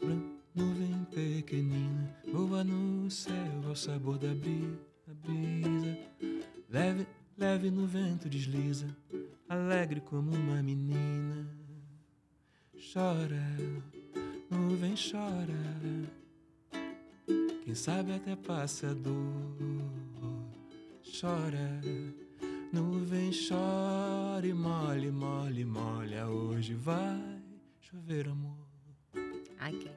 Branco. Nuvem pequenina voa no céu ao sabor da brisa. Leve, leve no vento desliza, alegre como uma menina. Chora, nuvem chora. Quem sabe até passa a dor. Chora, nuvem chora e mole, mole, molha. Hoje vai chover amor. Ai, que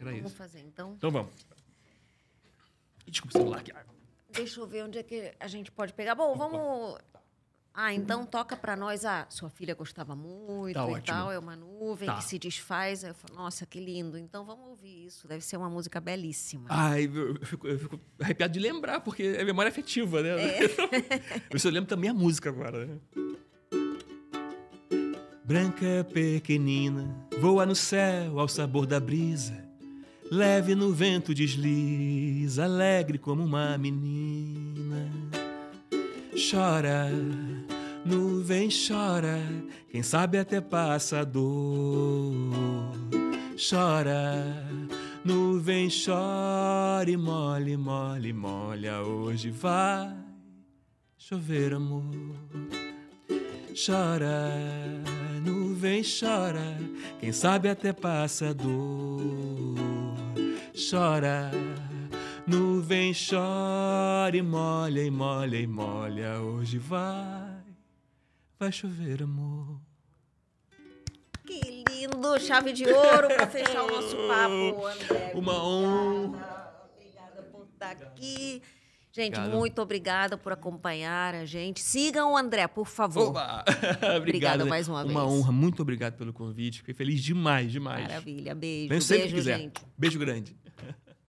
era isso. Vou fazer, então. Então vamos. Desculpa o celular aqui. Deixa eu ver onde é que a gente pode pegar. Bom, vamos. Ah, então toca para nós. a sua filha gostava muito tá e ótimo. tal. É uma nuvem tá. que se desfaz. Eu falo, Nossa, que lindo. Então vamos ouvir isso. Deve ser uma música belíssima. Ai, eu fico, eu fico arrepiado de lembrar, porque é memória afetiva, né? É. <laughs> eu lembro também a música agora. Né? Branca pequenina, voa no céu ao sabor da brisa leve no vento desliza, alegre como uma menina. Chora, nuvem chora, quem sabe até passa dor. Chora, nuvem chora e mole, mole, molha, hoje vai chover amor. Chora, nuvem chora, quem sabe até passa dor chora. Nuvem chora e molha e molha e molha. Hoje vai, vai chover, amor. Que lindo, chave de ouro para fechar o nosso papo, André. <laughs> Uma honra. Obrigada por estar aqui. Gente, Obrigado. muito obrigada por acompanhar a gente. Sigam o André, por favor. Oba! <laughs> obrigada né? mais uma, uma vez. Uma honra, muito obrigado pelo convite. Fiquei feliz demais, demais. Maravilha, beijo. Vem sempre beijo, quiser. Gente. Beijo grande.